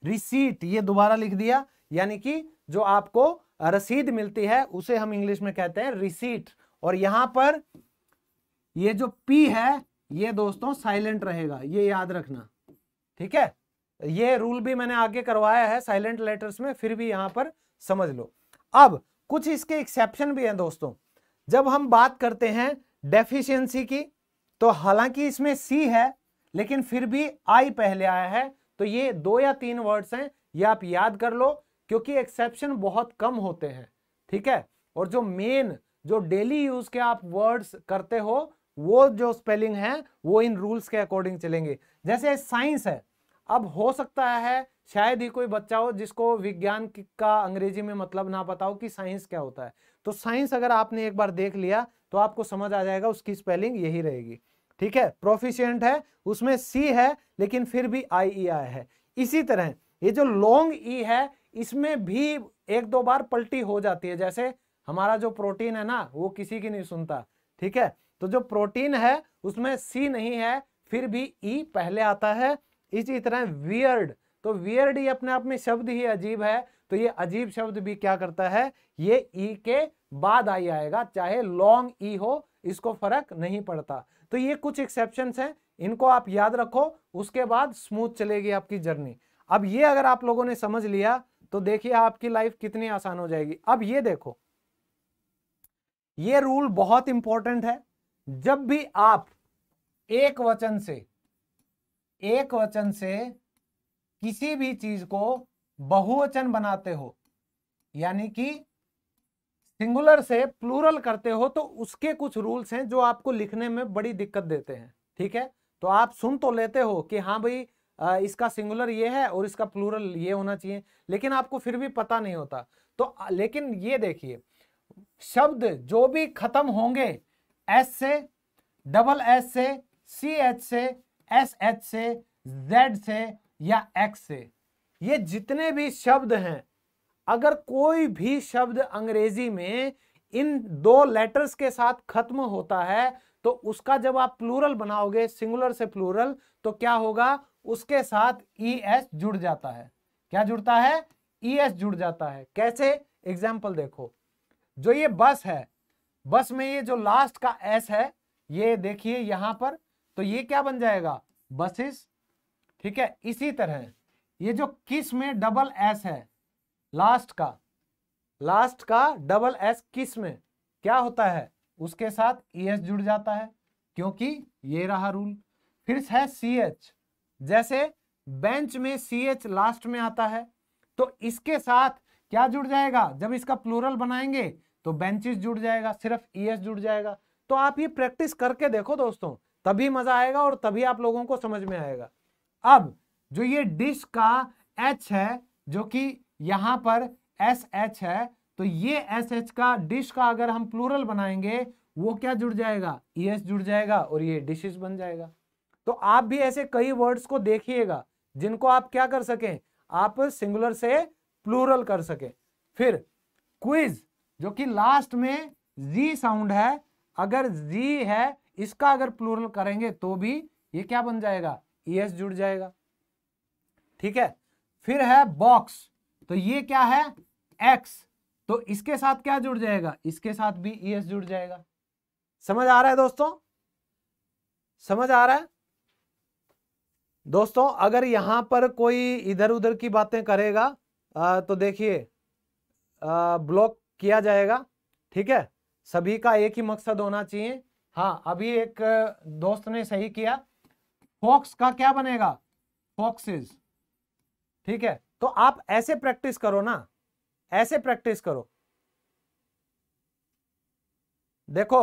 रिसीट ये दोबारा लिख दिया यानी कि जो आपको रसीद मिलती है उसे हम इंग्लिश में कहते हैं रिसीट और यहां पर ये जो पी है ये दोस्तों साइलेंट रहेगा ये याद रखना ठीक है ये रूल भी मैंने आगे करवाया है साइलेंट लेटर्स में फिर भी यहां पर समझ लो अब कुछ इसके एक्सेप्शन भी हैं दोस्तों जब हम बात करते हैं डेफिशिएंसी की तो हालांकि इसमें सी है लेकिन फिर भी आई पहले आया है तो ये दो या तीन वर्ड्स हैं ये आप याद कर लो क्योंकि एक्सेप्शन बहुत कम होते हैं ठीक है और जो मेन जो डेली यूज के आप वर्ड्स करते हो वो जो स्पेलिंग है वो इन रूल्स के अकॉर्डिंग चलेंगे जैसे साइंस है अब हो सकता है शायद ही कोई बच्चा हो जिसको विज्ञान का अंग्रेजी में मतलब ना पता हो कि साइंस क्या होता है तो साइंस अगर आपने एक बार देख लिया तो आपको समझ आ जाएगा उसकी स्पेलिंग यही रहेगी ठीक है प्रोफिशियंट है उसमें सी है लेकिन फिर भी आई ई आई है इसी तरह ये जो लॉन्ग ई है इसमें भी एक दो बार पलटी हो जाती है जैसे हमारा जो प्रोटीन है ना वो किसी की नहीं सुनता ठीक है तो जो प्रोटीन है उसमें सी नहीं है फिर भी ई पहले आता है इसी तरह वियर्ड तो वियर्ड ये अपने आप में शब्द ही अजीब है तो ये अजीब शब्द भी क्या करता है ये ई e के बाद आई आएगा चाहे लॉन्ग ई e हो इसको फर्क नहीं पड़ता तो ये कुछ एक्सेप्शन हैं इनको आप याद रखो उसके बाद स्मूथ चलेगी आपकी जर्नी अब ये अगर आप लोगों ने समझ लिया तो देखिए आपकी लाइफ कितनी आसान हो जाएगी अब ये देखो ये रूल बहुत इंपॉर्टेंट है जब भी आप एक वचन से एक वचन से किसी भी चीज को बहुवचन बनाते हो यानी कि सिंगुलर से प्लूरल करते हो तो उसके कुछ रूल्स हैं जो आपको लिखने में बड़ी दिक्कत देते हैं ठीक है तो आप सुन तो लेते हो कि हाँ भाई इसका सिंगुलर ये है और इसका प्लूरल ये होना चाहिए लेकिन आपको फिर भी पता नहीं होता तो लेकिन ये देखिए शब्द जो भी खत्म होंगे एस से डबल एस से सी एच से एस एच से जेड से या एक्स से ये जितने भी शब्द हैं अगर कोई भी शब्द अंग्रेजी में इन दो लेटर्स के साथ खत्म होता है तो उसका जब आप प्लूरल बनाओगे सिंगुलर से प्लूरल तो क्या होगा उसके साथ ई e एस जुड़ जाता है क्या जुड़ता है ई e एस जुड़ जाता है कैसे एग्जाम्पल देखो जो ये बस है बस में ये जो लास्ट का एस है ये देखिए यहां पर तो ये क्या बन जाएगा बसेस ठीक है इसी तरह ये जो किस में डबल एस है लास्ट का लास्ट का डबल एस किस में क्या होता है उसके साथ ई e एस जुड़ जाता है क्योंकि ये रहा रूल फिर है सी एच जैसे बेंच में सी एच लास्ट में आता है तो इसके साथ क्या जुड़ जाएगा जब इसका प्लूरल बनाएंगे तो बेंचेस जुड़ जाएगा सिर्फ ई e एस जुड़ जाएगा तो आप ये प्रैक्टिस करके देखो दोस्तों तभी मजा आएगा और तभी आप लोगों को समझ में आएगा अब जो ये डिश का एच है जो कि यहां पर एस एच है तो ये एस एच का डिश का अगर हम प्लूरल बनाएंगे वो क्या जुड़ जाएगा ई e एस जुड़ जाएगा और ये डिशेस बन जाएगा तो आप भी ऐसे कई वर्ड्स को देखिएगा जिनको आप क्या कर सकें आप सिंगुलर से प्लूरल कर सकें फिर क्विज जो कि लास्ट में जी साउंड है अगर जी है इसका अगर प्लूरल करेंगे तो भी ये क्या बन जाएगा ईएस e जुड़ जाएगा ठीक है फिर है बॉक्स तो ये क्या है एक्स तो इसके साथ क्या जुड़ जाएगा इसके साथ भी ईएस e जुड़ जाएगा समझ आ रहा है दोस्तों समझ आ रहा है दोस्तों अगर यहां पर कोई इधर उधर की बातें करेगा आ, तो देखिए ब्लॉक किया जाएगा ठीक है सभी का एक ही मकसद होना चाहिए हाँ अभी एक दोस्त ने सही किया फॉक्स का क्या बनेगा फॉक्सिस ठीक है तो आप ऐसे प्रैक्टिस करो ना ऐसे प्रैक्टिस करो देखो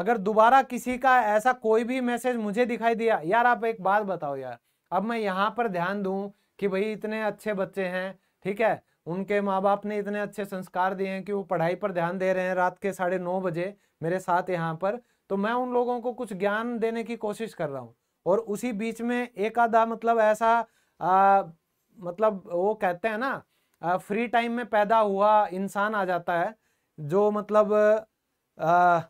अगर दोबारा किसी का ऐसा कोई भी मैसेज मुझे दिखाई दिया यार आप एक बात बताओ यार अब मैं यहाँ पर ध्यान दूं कि भाई इतने अच्छे बच्चे हैं ठीक है उनके माँ बाप ने इतने अच्छे संस्कार दिए हैं कि वो पढ़ाई पर ध्यान दे रहे हैं रात के साढ़े नौ बजे मेरे साथ यहाँ पर तो मैं उन लोगों को कुछ ज्ञान देने की कोशिश कर रहा हूँ और उसी बीच में एक आधा मतलब ऐसा आ, मतलब वो कहते हैं ना आ, फ्री टाइम में पैदा हुआ इंसान आ जाता है जो मतलब आ,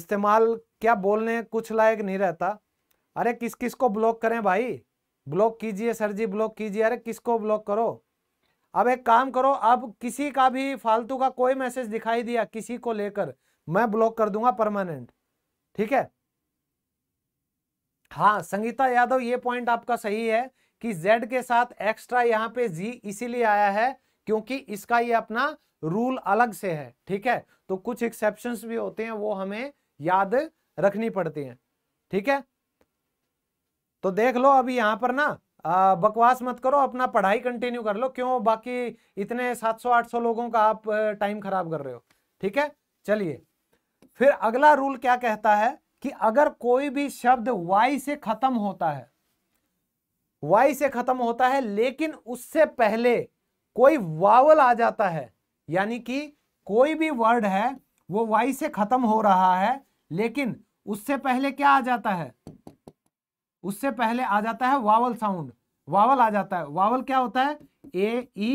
इस्तेमाल क्या बोलने कुछ लायक नहीं रहता अरे किस किस को ब्लॉक करें भाई ब्लॉक कीजिए सर जी ब्लॉक कीजिए अरे किसको ब्लॉक करो अब एक काम करो अब किसी का भी फालतू का कोई मैसेज दिखाई दिया किसी को लेकर मैं ब्लॉक कर दूंगा परमानेंट ठीक है हाँ संगीता यादव ये पॉइंट आपका सही है कि z के साथ एक्स्ट्रा यहाँ पे Z इसीलिए आया है क्योंकि इसका ये अपना रूल अलग से है ठीक है तो कुछ एक्सेप्शन भी होते हैं वो हमें याद रखनी पड़ती हैं ठीक है तो देख लो अभी यहाँ पर ना बकवास मत करो अपना पढ़ाई कंटिन्यू कर लो क्यों बाकी इतने 700-800 लोगों का आप टाइम खराब कर रहे हो ठीक है चलिए फिर अगला रूल क्या कहता है कि अगर कोई भी शब्द वाई से खत्म होता है वाई से खत्म होता है लेकिन उससे पहले कोई वावल आ जाता है यानी कि कोई भी वर्ड है वो वाई से खत्म हो रहा है लेकिन उससे पहले क्या आ जाता है उससे पहले आ जाता है वावल साउंड वावल आ जाता है वावल क्या होता है ए ई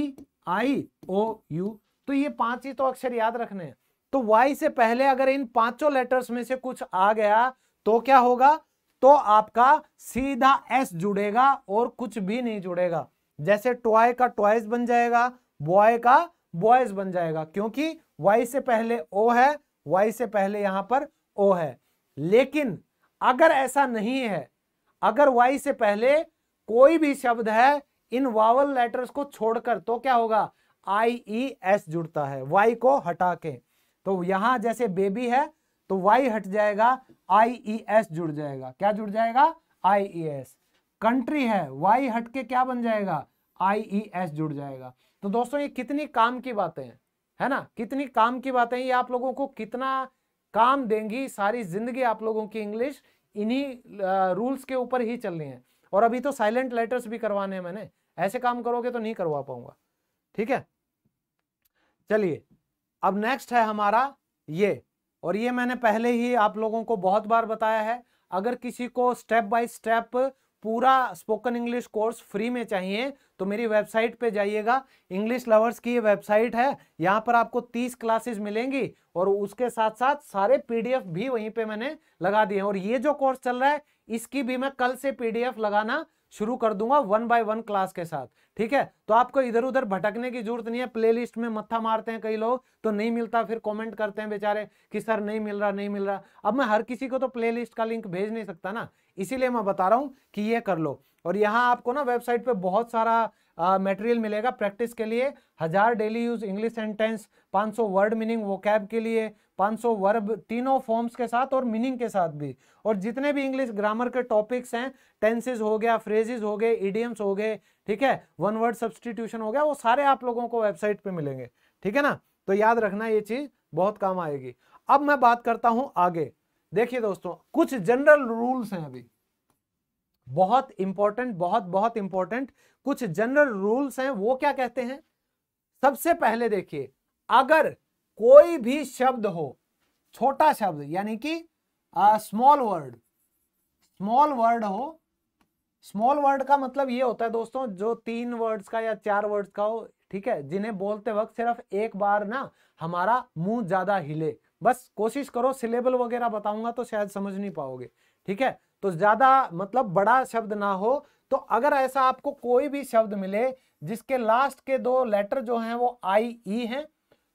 आई ओ यू तो ये पांच ही तो अक्षर याद रखने हैं तो वाई से पहले अगर इन पांचों लेटर्स में से कुछ आ गया तो क्या होगा तो आपका सीधा एस जुड़ेगा और कुछ भी नहीं जुड़ेगा जैसे टॉय का टॉयस बन जाएगा बॉय का बॉयज बन जाएगा क्योंकि वाई से पहले ओ है वाई से पहले यहां पर ओ है लेकिन अगर ऐसा नहीं है अगर वाई से पहले कोई भी शब्द है इन वावल लेटर्स को छोड़कर तो क्या होगा आई ई एस जुड़ता है वाई को हटा के तो यहां जैसे बेबी है तो वाई हट जाएगा आई ई एस जुड़ जाएगा क्या जुड़ जाएगा आई ई एस कंट्री है वाई हट के क्या बन जाएगा आई ई एस जुड़ जाएगा तो दोस्तों ये कितनी काम की बातें हैं है ना कितनी काम की बातें ये आप लोगों को कितना काम देंगी सारी जिंदगी आप लोगों की इंग्लिश इन्हीं रूल्स के ऊपर ही चल रही है और अभी तो साइलेंट लेटर्स भी करवाने हैं मैंने ऐसे काम करोगे तो नहीं करवा पाऊंगा ठीक है चलिए अब नेक्स्ट है हमारा ये और ये मैंने पहले ही आप लोगों को बहुत बार बताया है अगर किसी को स्टेप बाय स्टेप पूरा स्पोकन इंग्लिश कोर्स फ्री में चाहिए तो मेरी वेबसाइट पे जाइएगा इंग्लिश लवर्स की ये वेबसाइट है यहाँ पर आपको 30 क्लासेस मिलेंगी और उसके साथ साथ सारे पीडीएफ भी वहीं पे मैंने लगा दिए हैं और ये जो कोर्स चल रहा है इसकी भी मैं कल से पीडीएफ लगाना शुरू कर दूंगा वन बाय वन क्लास के साथ ठीक है तो आपको इधर उधर भटकने की जरूरत नहीं है प्लेलिस्ट में मत्था मारते हैं कई लोग तो नहीं मिलता फिर कमेंट करते हैं बेचारे कि सर नहीं मिल रहा नहीं मिल रहा अब मैं हर किसी को तो प्लेलिस्ट का लिंक भेज नहीं सकता ना इसीलिए मैं बता रहा हूँ कि ये कर लो और यहाँ आपको ना वेबसाइट पर बहुत सारा मटेरियल मिलेगा प्रैक्टिस के लिए हज़ार daily use English sentence 500 word meaning vocab के लिए 500 वर्ब तीनों फॉर्म्स के साथ और मीनिंग के साथ भी और जितने भी इंग्लिश ग्रामर के टॉपिक्स हैं टेंसेज हो गया फ्रेजेज हो गए इडियम्स हो गए ठीक है वन वर्ड सब्सटीट्यूशन हो गया वो सारे आप लोगों को वेबसाइट पर मिलेंगे ठीक है ना तो याद रखना ये चीज़ बहुत काम आएगी अब मैं बात करता हूँ आगे देखिए दोस्तों कुछ जनरल रूल्स हैं अभी बहुत इंपॉर्टेंट बहुत बहुत इंपॉर्टेंट कुछ जनरल रूल्स हैं वो क्या कहते हैं सबसे पहले देखिए अगर कोई भी शब्द हो छोटा शब्द यानी कि स्मॉल वर्ड स्मॉल वर्ड हो स्मॉल वर्ड का मतलब ये होता है दोस्तों जो तीन वर्ड्स का या चार वर्ड्स का हो ठीक है जिन्हें बोलते वक्त सिर्फ एक बार ना हमारा मुंह ज्यादा हिले बस कोशिश करो सिलेबल वगैरह बताऊंगा तो शायद समझ नहीं पाओगे ठीक है तो ज़्यादा मतलब बड़ा शब्द ना हो तो अगर ऐसा आपको कोई भी शब्द मिले जिसके लास्ट के दो लेटर जो हैं वो आई ई e हैं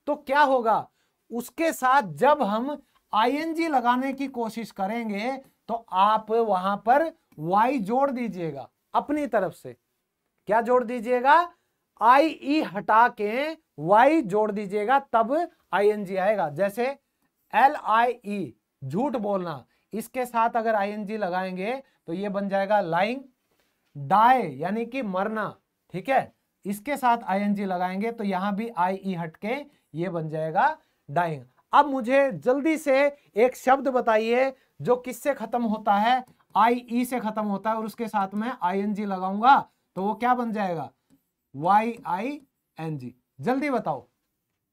तो क्या होगा उसके साथ जब हम आईएनजी लगाने की कोशिश करेंगे तो आप वहां पर वाई जोड़ दीजिएगा अपनी तरफ से क्या जोड़ दीजिएगा आई ई e हटा के वाई जोड़ दीजिएगा तब आईएनजी आएगा जैसे एल आई ई झूठ बोलना इसके साथ अगर आई लगाएंगे तो ये बन जाएगा लाइंग डाय यानी कि मरना ठीक है इसके साथ आई लगाएंगे तो यहां भी आई ई e हटके ये बन जाएगा डाइंग अब मुझे जल्दी से एक शब्द बताइए जो किससे खत्म होता है आई ई e से खत्म होता है और उसके साथ में आई एन जी लगाऊंगा तो वो क्या बन जाएगा वाई आई एन जी जल्दी बताओ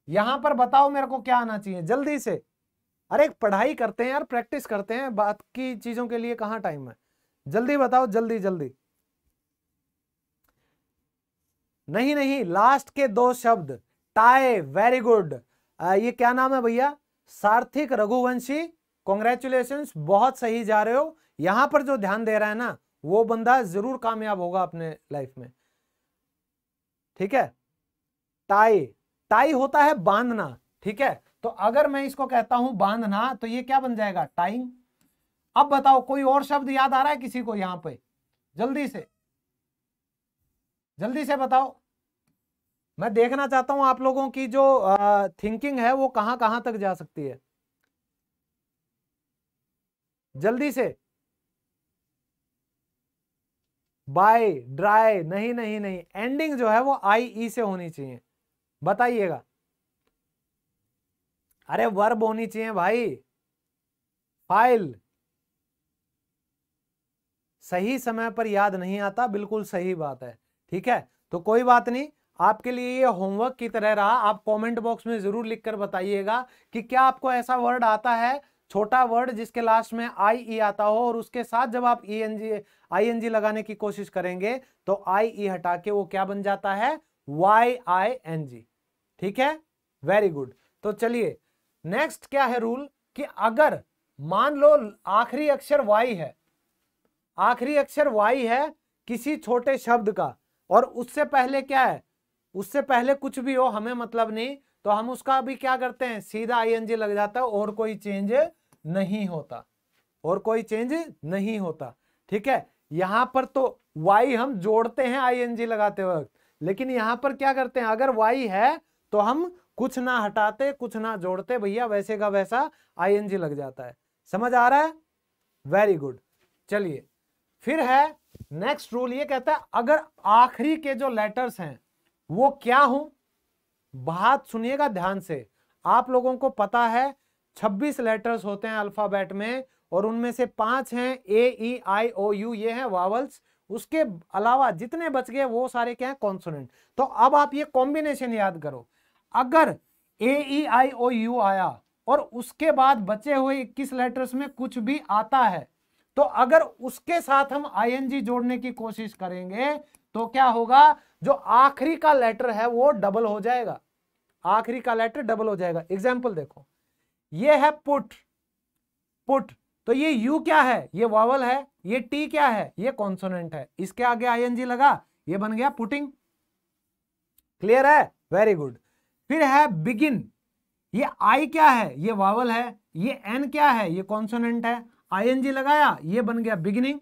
यहां पर बताओ मेरे को क्या आना चाहिए जल्दी से अरे पढ़ाई करते हैं यार प्रैक्टिस करते हैं बात की चीजों के लिए कहाँ टाइम है जल्दी बताओ जल्दी जल्दी नहीं नहीं लास्ट के दो शब्द टाए वेरी गुड ये क्या नाम है भैया सार्थिक रघुवंशी कॉन्ग्रेचुलेशन बहुत सही जा रहे हो यहां पर जो ध्यान दे रहा है ना वो बंदा जरूर कामयाब होगा अपने लाइफ में ठीक है टाई टाई होता है बांधना ठीक है तो अगर मैं इसको कहता हूं बांधना तो ये क्या बन जाएगा टाइम अब बताओ कोई और शब्द याद आ रहा है किसी को यहां पे जल्दी से जल्दी से बताओ मैं देखना चाहता हूं आप लोगों की जो आ, थिंकिंग है वो कहां कहां तक जा सकती है जल्दी से बाय ड्राई नहीं नहीं नहीं एंडिंग जो है वो आई ई e से होनी चाहिए बताइएगा अरे वर्ब होनी चाहिए भाई फाइल सही समय पर याद नहीं आता बिल्कुल सही बात है ठीक है तो कोई बात नहीं आपके लिए ये होमवर्क की तरह रहा आप कमेंट बॉक्स में जरूर लिखकर बताइएगा कि क्या आपको ऐसा वर्ड आता है छोटा वर्ड जिसके लास्ट में आई ई e आता हो और उसके साथ जब आप E N G I N G लगाने की कोशिश करेंगे तो आई ई e हटा के वो क्या बन जाता है वाई आई एन जी ठीक है वेरी गुड तो चलिए नेक्स्ट क्या है रूल कि अगर मान लो आखिरी अक्षर वाई है आखिरी अक्षर वाई है किसी छोटे शब्द का और उससे पहले क्या है उससे पहले कुछ भी हो हमें मतलब नहीं तो हम उसका भी क्या करते हैं सीधा आईएनजी लग जाता है और कोई चेंज नहीं होता और कोई चेंज नहीं होता ठीक है यहां पर तो वाई हम जोड़ते हैं आईएनजी लगाते वक्त लेकिन यहां पर क्या करते हैं अगर वाई है तो हम कुछ ना हटाते कुछ ना जोड़ते भैया वैसे का वैसा आईएनजी लग जाता है समझ आ रहा है वेरी गुड चलिए फिर है नेक्स्ट रूल ये कहता है अगर आखिरी के जो लेटर्स हैं वो क्या हो बात सुनिएगा ध्यान से आप लोगों को पता है 26 लेटर्स होते हैं अल्फाबेट में और उनमें से पांच हैं ए ई आई ओ यू ये हैं वावल्स उसके अलावा जितने बच गए वो सारे क्या हैं कॉन्सोनेंट तो अब आप ये कॉम्बिनेशन याद करो अगर ए ई आई ओ यू आया और उसके बाद बचे हुए इक्कीस लेटर्स में कुछ भी आता है तो अगर उसके साथ हम आई जोड़ने की कोशिश करेंगे तो क्या होगा जो आखिरी का लेटर है वो डबल हो जाएगा आखिरी का लेटर डबल हो जाएगा एग्जाम्पल देखो ये है पुट पुट तो ये यू क्या है ये वावल है ये टी क्या है ये कॉन्सोनेंट है इसके आगे आई लगा ये बन गया पुटिंग क्लियर है वेरी गुड फिर है बिगिन ये आई क्या है ये वावल है ये एन क्या है ये कॉन्सोनेंट है आईएनजी लगाया ये बन गया बिगिनिंग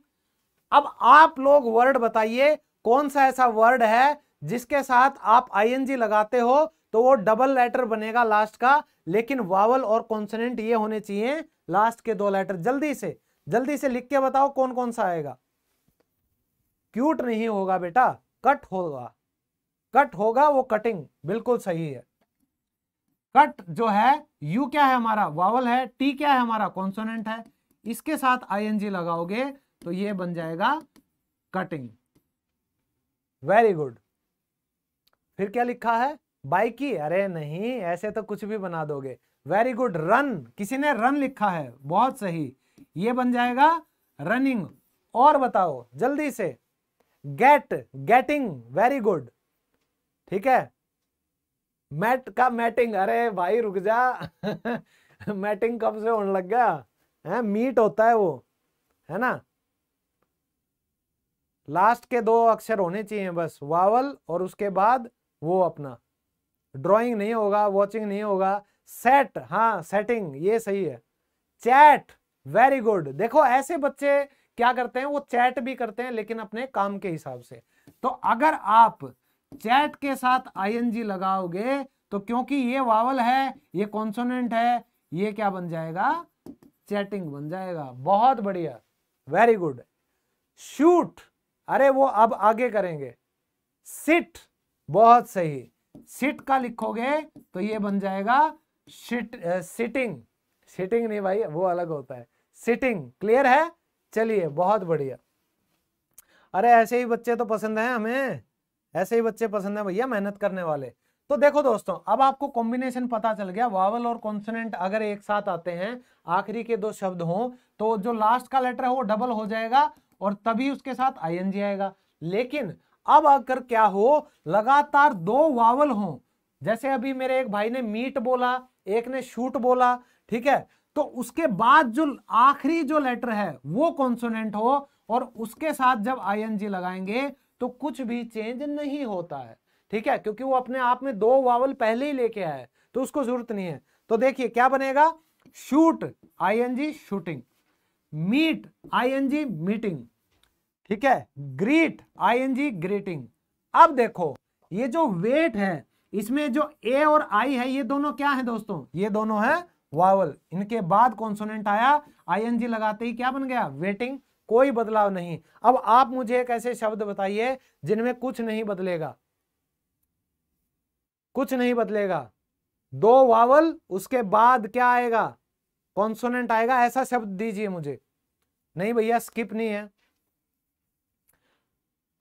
अब आप लोग वर्ड बताइए कौन सा ऐसा वर्ड है जिसके साथ आप जी लगाते हो तो वो डबल लेटर बनेगा लास्ट का लेकिन वावल और कॉन्सोनेंट ये होने चाहिए लास्ट के दो लेटर जल्दी से जल्दी से लिख के बताओ कौन कौन सा आएगा क्यूट नहीं होगा बेटा कट होगा कट होगा वो कटिंग बिल्कुल सही है कट जो है यू क्या है हमारा वावल है टी क्या है हमारा कॉन्सोनेंट है इसके साथ आई लगाओगे तो ये बन जाएगा कटिंग वेरी गुड फिर क्या लिखा है बाइकी अरे नहीं ऐसे तो कुछ भी बना दोगे वेरी गुड रन किसी ने रन लिखा है बहुत सही ये बन जाएगा रनिंग और बताओ जल्दी से गेट गेटिंग वेरी गुड ठीक है मैट का मैटिंग अरे भाई रुक जा मैटिंग कब से होने लग गया है मीट होता है वो है ना लास्ट के दो अक्षर होने चाहिए बस वावल और उसके बाद वो अपना ड्राइंग नहीं होगा वॉचिंग नहीं होगा सेट हाँ सेटिंग ये सही है चैट वेरी गुड देखो ऐसे बच्चे क्या करते हैं वो चैट भी करते हैं लेकिन अपने काम के हिसाब से तो अगर आप चैट के साथ आईएनजी लगाओगे तो क्योंकि ये वावल है ये कॉन्सोनेंट है ये क्या बन जाएगा चैटिंग बन जाएगा बहुत बढ़िया वेरी गुड शूट अरे वो अब आगे करेंगे सिट बहुत सही सिट का लिखोगे तो ये बन जाएगा सिट सिटिंग सिटिंग नहीं भाई वो अलग होता है सिटिंग क्लियर है चलिए बहुत बढ़िया अरे ऐसे ही बच्चे तो पसंद हैं हमें ऐसे ही बच्चे पसंद है भैया मेहनत करने वाले तो देखो दोस्तों अब आपको कॉम्बिनेशन पता चल गया वावल और कॉन्सोनेंट अगर एक साथ आते हैं आखिरी के दो शब्द हो तो जो लास्ट का लेटर है वो डबल हो जाएगा और तभी उसके साथ आईएनजी आएगा लेकिन अब अगर क्या हो लगातार दो वावल हो जैसे अभी मेरे एक भाई ने मीट बोला एक ने शूट बोला ठीक है तो उसके बाद जो आखिरी जो लेटर है वो कॉन्सोनेंट हो और उसके साथ जब आईएनजी लगाएंगे तो कुछ भी चेंज नहीं होता है ठीक है क्योंकि वो अपने आप में दो वावल पहले ही लेके आया है तो उसको जरूरत नहीं है तो देखिए क्या बनेगा shoot I N G shooting meet G meeting ठीक है ग्रीट आईएनजी ग्रीटिंग अब देखो ये जो वेट है इसमें जो ए और आई है ये दोनों क्या है दोस्तों ये दोनों है वावल इनके बाद कॉन्सोनेंट आया जी लगाते ही क्या बन गया वेटिंग कोई बदलाव नहीं अब आप मुझे एक ऐसे शब्द बताइए जिनमें कुछ नहीं बदलेगा कुछ नहीं बदलेगा दो वावल उसके बाद क्या आएगा कॉन्सोनेंट आएगा ऐसा शब्द दीजिए मुझे नहीं भैया स्किप नहीं है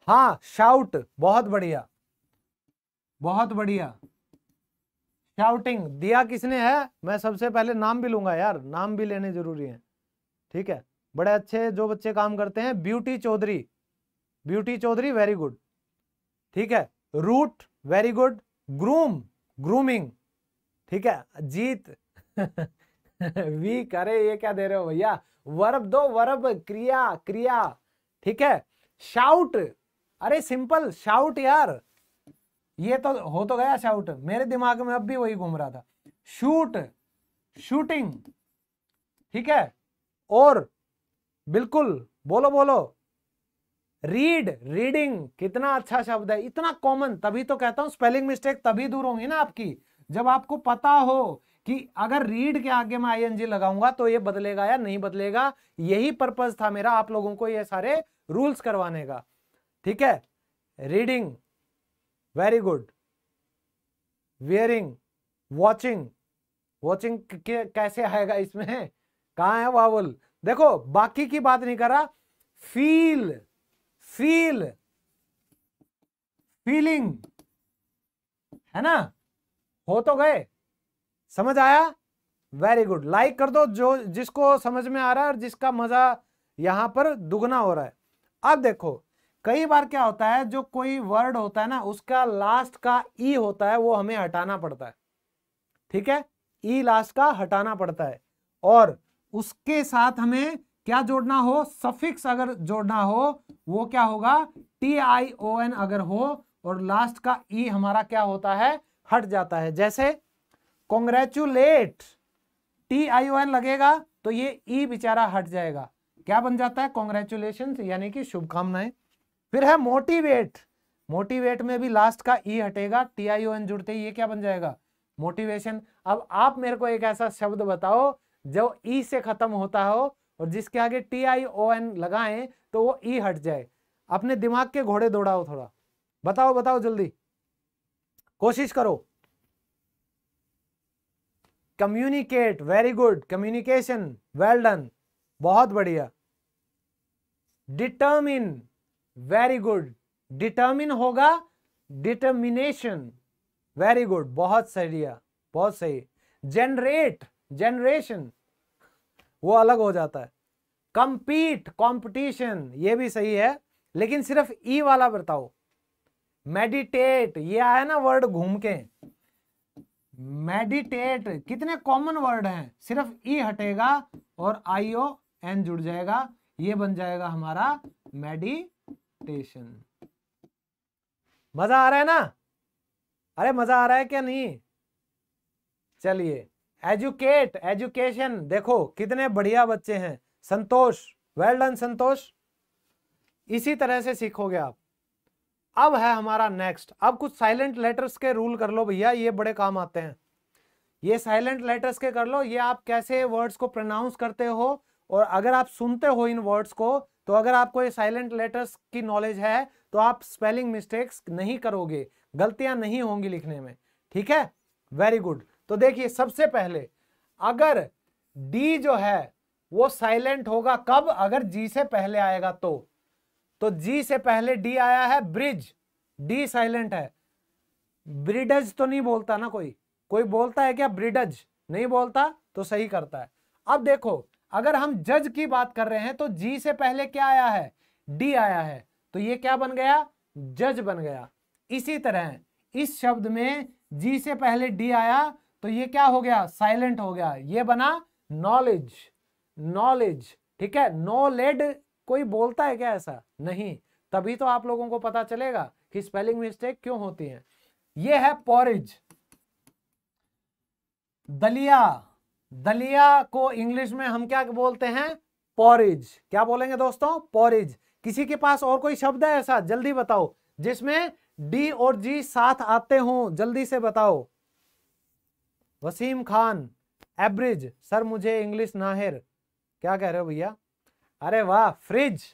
हाँ शाउट बहुत बढ़िया बहुत बढ़िया शाउटिंग दिया किसने है मैं सबसे पहले नाम भी लूंगा यार नाम भी लेने जरूरी है ठीक है बड़े अच्छे जो बच्चे काम करते हैं Beauty Chaudhary Beauty Chaudhary very good ठीक है root very good groom grooming ठीक है जीत वी करे ये क्या दे रहे हो भैया वर्ब दो वर्ब क्रिया क्रिया ठीक है शाउट अरे सिंपल शाउट यार ये तो हो तो गया शाउट मेरे दिमाग में अब भी वही घूम रहा था शूट शूटिंग ठीक है और बिल्कुल बोलो बोलो रीड रीडिंग कितना अच्छा शब्द है इतना कॉमन तभी तो कहता हूं स्पेलिंग मिस्टेक तभी दूर होंगी ना आपकी जब आपको पता हो कि अगर रीड के आगे मैं आईएनजी लगाऊंगा तो ये बदलेगा या नहीं बदलेगा यही पर्पज था मेरा आप लोगों को ये सारे रूल्स करवाने का ठीक है reading very good wearing watching watching कैसे आएगा इसमें कहा है वावल देखो बाकी की बात नहीं कर रहा फील फील फीलिंग है ना हो तो गए समझ आया वेरी गुड लाइक कर दो जो जिसको समझ में आ रहा है और जिसका मजा यहां पर दुगना हो रहा है अब देखो कई बार क्या होता है जो कोई वर्ड होता है ना उसका लास्ट का ई e होता है वो हमें हटाना पड़ता है ठीक है ई e लास्ट का हटाना पड़ता है और उसके साथ हमें क्या जोड़ना हो सफिक्स अगर जोड़ना हो वो क्या होगा टी आई ओ एन अगर हो और लास्ट का ई e हमारा क्या होता है हट जाता है जैसे congratulate T I O N लगेगा तो ये ई e बेचारा हट जाएगा क्या बन जाता है कॉन्ग्रेचुलेशन यानी कि शुभकामनाएं फिर है मोटिवेट मोटिवेट में भी लास्ट का ई e हटेगा टी आई ओ एन जुड़ते ही ये क्या बन जाएगा मोटिवेशन अब आप मेरे को एक ऐसा शब्द बताओ जो ई e से खत्म होता हो और जिसके आगे टी आई ओ एन लगाए तो वो ई e हट जाए अपने दिमाग के घोड़े दौड़ाओ थोड़ा बताओ बताओ जल्दी कोशिश करो communicate very good communication well done बहुत बढ़िया डिटर्मिन वेरी गुड डिटर्मिन होगा डिटर्मिनेशन वेरी गुड बहुत सही बहुत सही जनरेट जनरेशन वो अलग हो जाता है कंपीट कंपटीशन ये भी सही है लेकिन सिर्फ ई e वाला बताओ मेडिटेट ये आया ना वर्ड घूम के मेडिटेट कितने कॉमन वर्ड हैं सिर्फ ई e हटेगा और आईओ एन जुड़ जाएगा ये बन जाएगा हमारा मेडिटेशन मजा आ रहा है ना अरे मजा आ रहा है क्या नहीं चलिए एजुकेट एजुकेशन देखो कितने बढ़िया बच्चे हैं संतोष वेल डन संतोष इसी तरह से सीखोगे आप अब है हमारा नेक्स्ट अब कुछ साइलेंट लेटर्स के रूल कर लो भैया ये बड़े काम आते हैं ये साइलेंट लेटर्स के कर लो ये आप कैसे वर्ड्स को प्रोनाउंस करते हो और अगर आप सुनते हो इन वर्ड्स को तो अगर आपको ये साइलेंट लेटर्स की नॉलेज है तो आप स्पेलिंग मिस्टेक्स नहीं करोगे गलतियां नहीं होंगी लिखने में ठीक है वेरी गुड तो देखिए सबसे पहले अगर डी जो है वो साइलेंट होगा कब अगर जी से पहले आएगा तो तो जी से पहले डी आया है ब्रिज डी साइलेंट है ब्रिडज तो नहीं बोलता ना कोई कोई बोलता है क्या ब्रिडज नहीं बोलता तो सही करता है अब देखो अगर हम जज की बात कर रहे हैं तो जी से पहले क्या आया है डी आया है तो ये क्या बन गया जज बन गया इसी तरह इस शब्द में जी से पहले डी आया तो ये क्या हो गया साइलेंट हो गया ये बना नॉलेज नॉलेज ठीक है नो लेड कोई बोलता है क्या ऐसा नहीं तभी तो आप लोगों को पता चलेगा कि स्पेलिंग मिस्टेक क्यों होती है ये है पॉरिज दलिया दलिया को इंग्लिश में हम क्या बोलते हैं पॉरिज क्या बोलेंगे दोस्तों पॉरिज किसी के पास और कोई शब्द है ऐसा जल्दी बताओ जिसमें डी और जी साथ आते हो जल्दी से बताओ वसीम खान एब्रिज सर मुझे इंग्लिश नाहिर क्या कह रहे हो भैया अरे वाह फ्रिज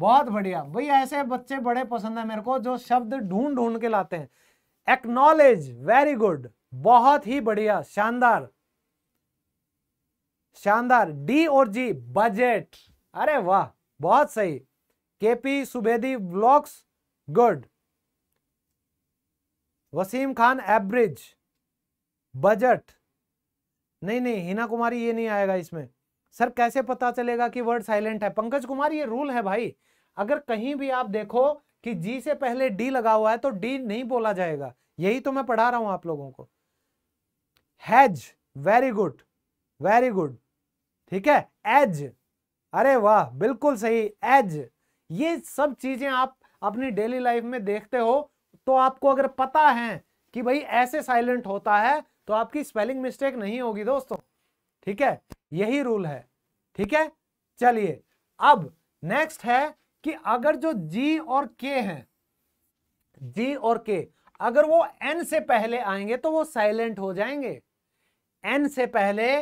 बहुत बढ़िया भैया ऐसे बच्चे बड़े पसंद है मेरे को जो शब्द ढूंढ ढूंढ के लाते हैं एक्नॉलेज वेरी गुड बहुत ही बढ़िया शानदार शानदार डी और जी बजट अरे वाह बहुत सही केपी सुबेदी ब्लॉक्स गुड वसीम खान एब्रिज बजट नहीं नहीं हिना कुमारी ये नहीं आएगा इसमें सर कैसे पता चलेगा कि वर्ड साइलेंट है पंकज कुमार ये रूल है भाई अगर कहीं भी आप देखो कि जी से पहले डी लगा हुआ है तो डी नहीं बोला जाएगा यही तो मैं पढ़ा रहा हूं आप लोगों को has very good very good ठीक है एज अरे वाह बिल्कुल सही एज ये सब चीजें आप अपनी डेली लाइफ में देखते हो तो आपको अगर पता है कि भाई ऐसे साइलेंट होता है तो आपकी स्पेलिंग मिस्टेक नहीं होगी दोस्तों ठीक है यही रूल है ठीक है चलिए अब नेक्स्ट है कि अगर जो जी और के हैं जी और के अगर वो एन से पहले आएंगे तो वो साइलेंट हो जाएंगे एन से पहले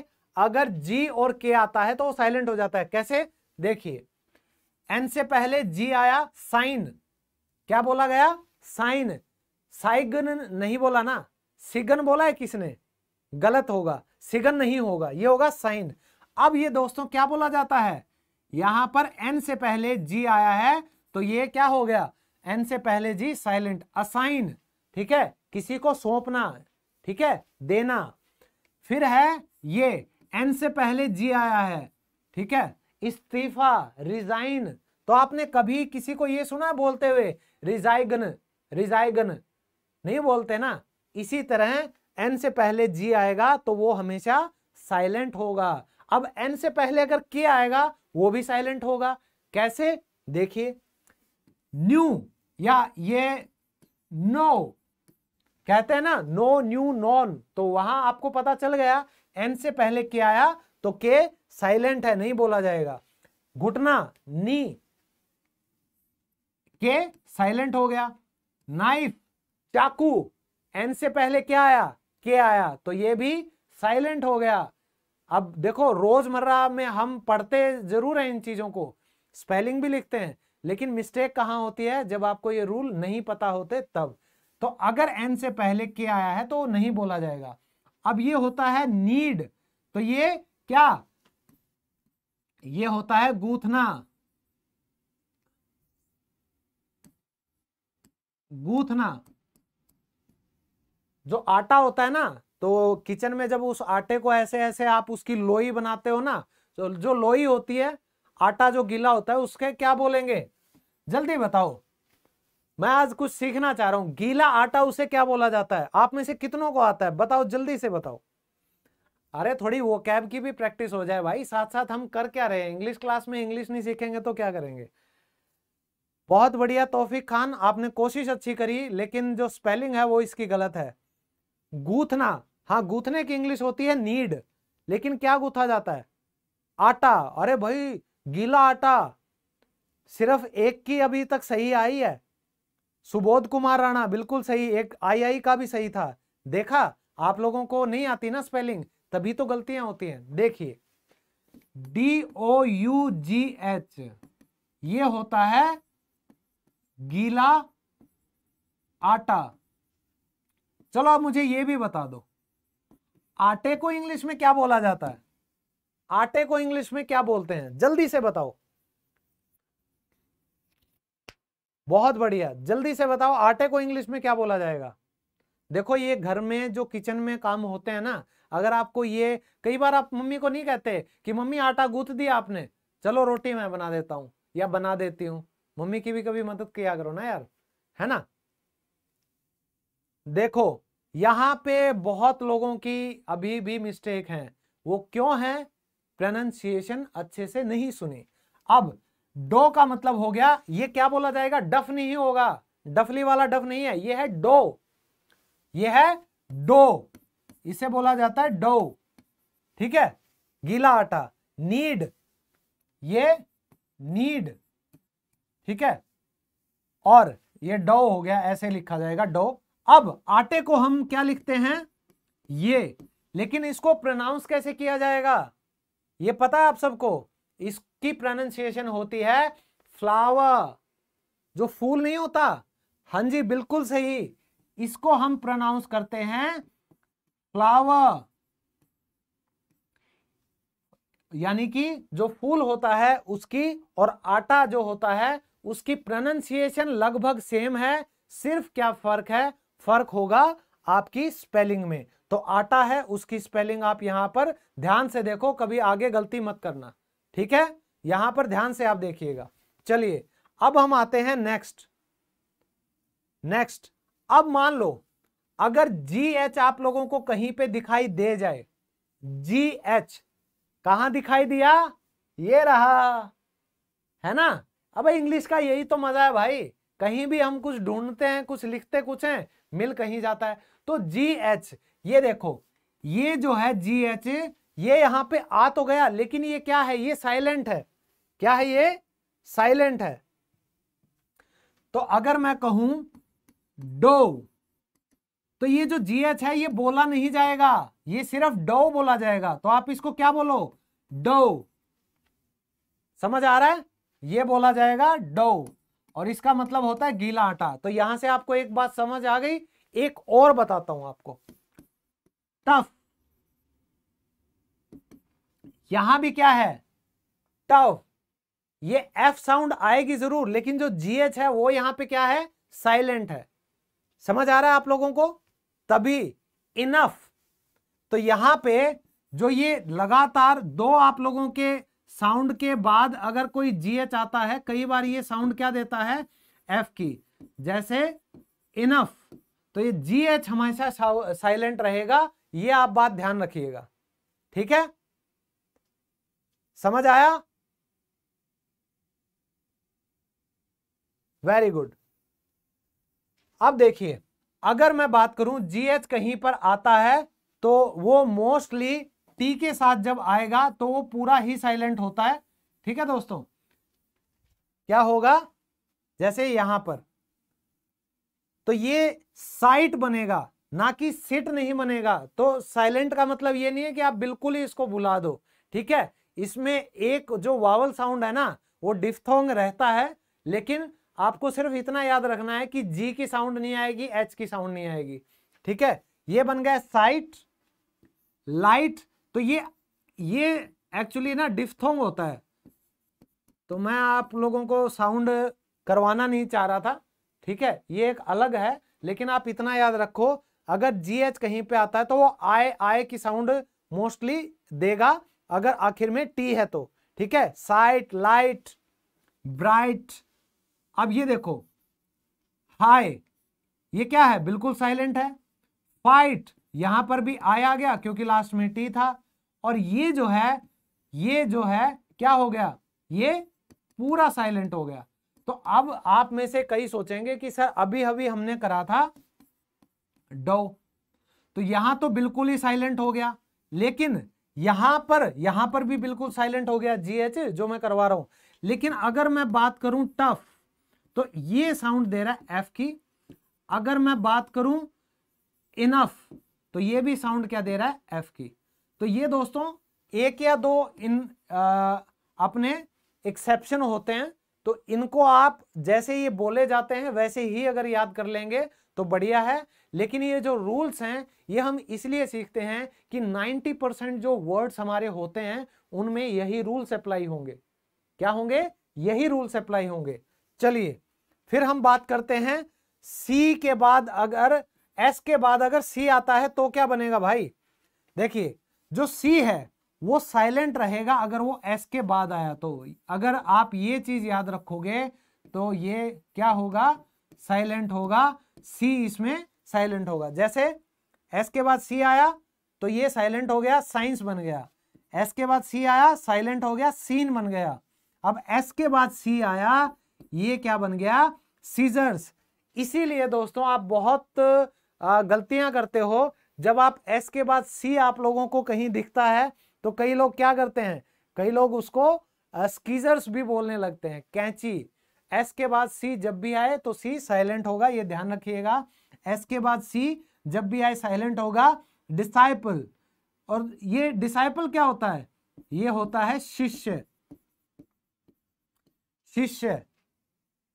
अगर जी और के आता है तो वो साइलेंट हो जाता है कैसे देखिए एन से पहले जी आया साइन क्या बोला गया साइन साइगन नहीं बोला ना सिगन बोला है किसने गलत होगा सिगन नहीं होगा ये होगा साइन अब ये दोस्तों क्या बोला जाता है यहां पर एन से पहले जी आया है तो ये क्या हो गया एन से पहले जी साइलेंट असाइन ठीक है किसी को सौंपना ठीक है देना फिर है ये एन से पहले जी आया है ठीक है इस्तीफा रिजाइन तो आपने कभी किसी को ये सुना बोलते हुए रिजाइगन रिजाइगन नहीं बोलते ना इसी तरह एन से पहले जी आएगा तो वो हमेशा साइलेंट होगा अब एन से पहले अगर के आएगा वो भी साइलेंट होगा कैसे देखिए न्यू या ये नो कहते हैं ना नो न्यू नॉन तो वहां आपको पता चल गया एन से पहले के आया तो के साइलेंट है नहीं बोला जाएगा घुटना नी के साइलेंट हो गया नाइफ चाकू एन से पहले क्या आया के आया तो ये भी साइलेंट हो गया अब देखो रोजमर्रा में हम पढ़ते जरूर हैं इन चीजों को स्पेलिंग भी लिखते हैं लेकिन मिस्टेक कहां होती है जब आपको ये रूल नहीं पता होते तब तो अगर एन से पहले के आया है तो नहीं बोला जाएगा अब ये होता है नीड तो ये क्या ये होता है गूथना गूथना जो आटा होता है ना तो किचन में जब उस आटे को ऐसे ऐसे आप उसकी लोई बनाते हो ना तो जो लोई होती है आटा जो गीला होता है उसके क्या बोलेंगे जल्दी बताओ मैं आज कुछ सीखना चाह रहा हूं गीला आटा उसे क्या बोला जाता है आप में से कितनों को आता है बताओ जल्दी से बताओ अरे थोड़ी वो कैब की भी प्रैक्टिस हो जाए भाई साथ साथ हम कर क्या रहे इंग्लिश क्लास में इंग्लिश नहीं सीखेंगे तो क्या करेंगे बहुत बढ़िया तोफिक खान आपने कोशिश अच्छी करी लेकिन जो स्पेलिंग है वो इसकी गलत है गूथना हाँ गूथने की इंग्लिश होती है नीड लेकिन क्या गूथा जाता है आटा अरे भाई गीला आटा सिर्फ एक की अभी तक सही आई है सुबोध कुमार राणा बिल्कुल सही एक आई आई का भी सही था देखा आप लोगों को नहीं आती ना स्पेलिंग तभी तो गलतियां होती हैं देखिए D O U G H ये होता है गीला आटा चलो आप मुझे ये भी बता दो आटे को इंग्लिश में क्या बोला जाता है आटे को इंग्लिश में क्या बोलते हैं जल्दी से बताओ बहुत बढ़िया जल्दी से बताओ आटे को इंग्लिश में क्या बोला जाएगा देखो ये घर में जो किचन में काम होते हैं ना अगर आपको ये कई बार आप मम्मी को नहीं कहते कि मम्मी आटा गूंथ दिया आपने चलो रोटी मैं बना देता हूँ या बना देती हूँ मम्मी की भी कभी मदद किया करो ना यार है ना देखो यहां पे बहुत लोगों की अभी भी मिस्टेक है वो क्यों है प्रोनाउंसिएशन अच्छे से नहीं सुनी अब डो का मतलब हो गया ये क्या बोला जाएगा डफ नहीं होगा डफली वाला डफ नहीं है ये है डो ये है डो इसे बोला जाता है डो ठीक है गीला आटा नीड ये नीड ठीक है और ये डो हो गया ऐसे लिखा जाएगा डो अब आटे को हम क्या लिखते हैं ये लेकिन इसको प्रोनाउंस कैसे किया जाएगा ये पता है आप सबको इसकी प्रोनाउंसिएशन होती है फ्लावर जो फूल नहीं होता हाँ जी बिल्कुल सही इसको हम प्रोनाउंस करते हैं फ्लावर यानी कि जो फूल होता है उसकी और आटा जो होता है उसकी प्रोनाउंसिएशन लगभग सेम है सिर्फ क्या फर्क है फर्क होगा आपकी स्पेलिंग में तो आटा है उसकी स्पेलिंग आप यहां पर ध्यान से देखो कभी आगे गलती मत करना ठीक है यहां पर ध्यान से आप देखिएगा चलिए अब हम आते हैं नेक्स्ट नेक्स्ट अब मान लो अगर जी एच आप लोगों को कहीं पे दिखाई दे जाए जी एच कहा दिखाई दिया ये रहा है ना अब इंग्लिश का यही तो मजा है भाई कहीं भी हम कुछ ढूंढते हैं कुछ लिखते कुछ हैं मिल कहीं जाता है तो जी एच ये देखो ये जो है जी एच ये यहां पे आ तो गया लेकिन ये क्या है ये साइलेंट है क्या है ये साइलेंट है तो अगर मैं कहूं डो तो ये जो जी एच है ये बोला नहीं जाएगा ये सिर्फ डो बोला जाएगा तो आप इसको क्या बोलो डो समझ आ रहा है ये बोला जाएगा डो और इसका मतलब होता है गीला आटा तो यहां से आपको एक बात समझ आ गई एक और बताता हूं आपको टफ यहां भी क्या है टफ ये एफ साउंड आएगी जरूर लेकिन जो जीएच है वो यहां पे क्या है साइलेंट है समझ आ रहा है आप लोगों को तभी इनफ तो यहां पे जो ये लगातार दो आप लोगों के साउंड के बाद अगर कोई जी एच आता है कई बार ये साउंड क्या देता है एफ की जैसे इनफ तो ये जीएच हमेशा साइलेंट रहेगा ये आप बात ध्यान रखिएगा ठीक है समझ आया वेरी गुड अब देखिए अगर मैं बात करूं जीएच कहीं पर आता है तो वो मोस्टली टी के साथ जब आएगा तो वो पूरा ही साइलेंट होता है ठीक है दोस्तों क्या होगा जैसे यहां पर तो ये साइट बनेगा ना कि सिट नहीं बनेगा तो साइलेंट का मतलब ये नहीं है कि आप बिल्कुल ही इसको बुला दो ठीक है इसमें एक जो वावल साउंड है ना वो डिफ्थोंग रहता है लेकिन आपको सिर्फ इतना याद रखना है कि जी की साउंड नहीं आएगी एच की साउंड नहीं आएगी ठीक है ये बन गया साइट लाइट तो ये ये एक्चुअली ना डिफ्थोंग होता है तो मैं आप लोगों को साउंड करवाना नहीं चाह रहा था ठीक है ये एक अलग है लेकिन आप इतना याद रखो अगर जी एच कहीं पे आता है तो वो आए आए की साउंड मोस्टली देगा अगर आखिर में टी है तो ठीक है साइट लाइट ब्राइट अब ये देखो हाय ये क्या है बिल्कुल साइलेंट है फाइट यहां पर भी आई आ गया क्योंकि लास्ट में टी था और ये जो है ये जो है क्या हो गया ये पूरा साइलेंट हो गया तो अब आप में से कई सोचेंगे कि सर अभी अभी हमने करा था डो तो यहां तो बिल्कुल ही साइलेंट हो गया लेकिन यहां पर यहां पर भी बिल्कुल साइलेंट हो गया जीएच जो मैं करवा रहा हूं लेकिन अगर मैं बात करूं टफ तो ये साउंड दे रहा है एफ की अगर मैं बात करूं इनफ तो ये भी साउंड क्या दे रहा है एफ की तो ये दोस्तों एक या दो इन आ, अपने एक्सेप्शन होते हैं तो इनको आप जैसे ये बोले जाते हैं वैसे ही अगर याद कर लेंगे तो बढ़िया है लेकिन ये जो रूल्स हैं ये हम इसलिए सीखते हैं कि 90 परसेंट जो वर्ड्स हमारे होते हैं उनमें यही रूल्स अप्लाई होंगे क्या होंगे यही रूल्स अप्लाई होंगे चलिए फिर हम बात करते हैं सी के बाद अगर एस के बाद अगर सी आता है तो क्या बनेगा भाई देखिए जो सी है वो साइलेंट रहेगा अगर वो एस के बाद आया तो अगर आप ये चीज याद रखोगे तो ये क्या होगा साइलेंट होगा सी इसमें साइलेंट होगा जैसे एस के बाद सी आया तो ये साइलेंट हो गया साइंस बन गया एस के बाद सी आया साइलेंट हो गया सीन बन गया अब एस के बाद सी आया ये क्या बन गया सीजर्स इसीलिए दोस्तों आप बहुत गलतियां करते हो जब आप एस के बाद सी आप लोगों को कहीं दिखता है तो कई लोग क्या करते हैं कई लोग उसको स्कीजर्स भी बोलने लगते हैं कैंची एस के बाद सी जब भी आए तो सी साइलेंट होगा ये ध्यान रखिएगा एस के बाद सी जब भी आए साइलेंट होगा डिसाइपल और ये डिसाइपल क्या होता है ये होता है शिष्य शिष्य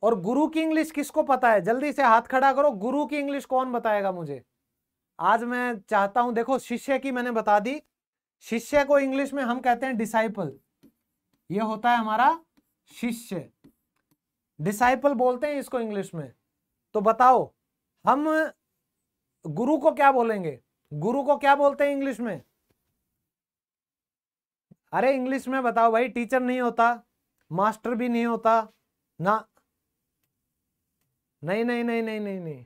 और गुरु की इंग्लिश किसको पता है जल्दी से हाथ खड़ा करो गुरु की इंग्लिश कौन बताएगा मुझे आज मैं चाहता हूं देखो शिष्य की मैंने बता दी शिष्य को इंग्लिश में हम कहते हैं डिसाइपल ये होता है हमारा शिष्य डिसाइपल बोलते हैं इसको इंग्लिश में तो बताओ हम गुरु को क्या बोलेंगे गुरु को क्या बोलते हैं इंग्लिश में अरे इंग्लिश में बताओ भाई टीचर नहीं होता मास्टर भी नहीं होता ना नहीं नहीं नहीं नहीं नहीं नहीं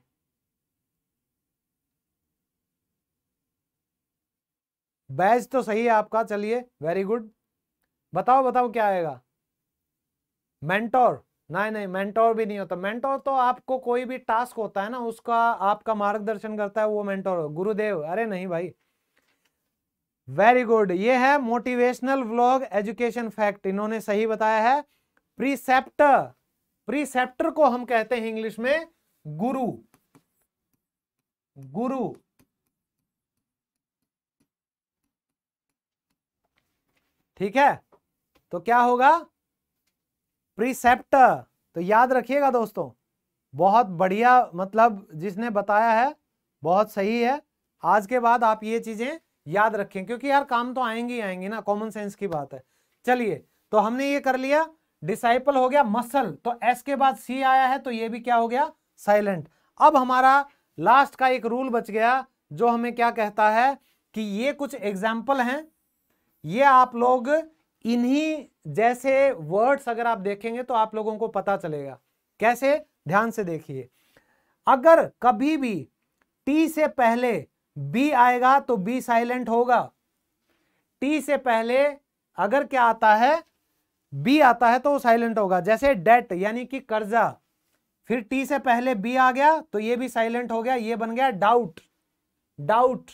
बैज तो सही है आपका चलिए वेरी गुड बताओ बताओ क्या आएगा मेंटोर नहीं नहीं मेंटोर भी नहीं होता मेंटोर तो आपको कोई भी टास्क होता है ना उसका आपका मार्गदर्शन करता है वो मेंटोर गुरुदेव अरे नहीं भाई वेरी गुड ये है मोटिवेशनल व्लॉग एजुकेशन फैक्ट इन्होंने सही बताया है प्रीसेप्ट प्रीसेप्टर को हम कहते हैं इंग्लिश में गुरु गुरु ठीक है तो क्या होगा प्रीसेप्टर तो याद रखिएगा दोस्तों बहुत बढ़िया मतलब जिसने बताया है बहुत सही है आज के बाद आप ये चीजें याद रखें क्योंकि यार काम तो आएंगी आएंगी ना कॉमन सेंस की बात है चलिए तो हमने ये कर लिया डिसाइपल हो गया मसल तो एस के बाद सी आया है तो ये भी क्या हो गया साइलेंट अब हमारा लास्ट का एक रूल बच गया जो हमें क्या कहता है कि ये कुछ एग्जाम्पल हैं ये आप लोग इन्हीं जैसे वर्ड्स अगर आप देखेंगे तो आप लोगों को पता चलेगा कैसे ध्यान से देखिए अगर कभी भी टी से पहले बी आएगा तो बी साइलेंट होगा टी से पहले अगर क्या आता है बी आता है तो वो साइलेंट होगा जैसे डेट यानी कि कर्जा फिर टी से पहले बी आ गया तो ये भी साइलेंट हो गया ये बन गया डाउट डाउट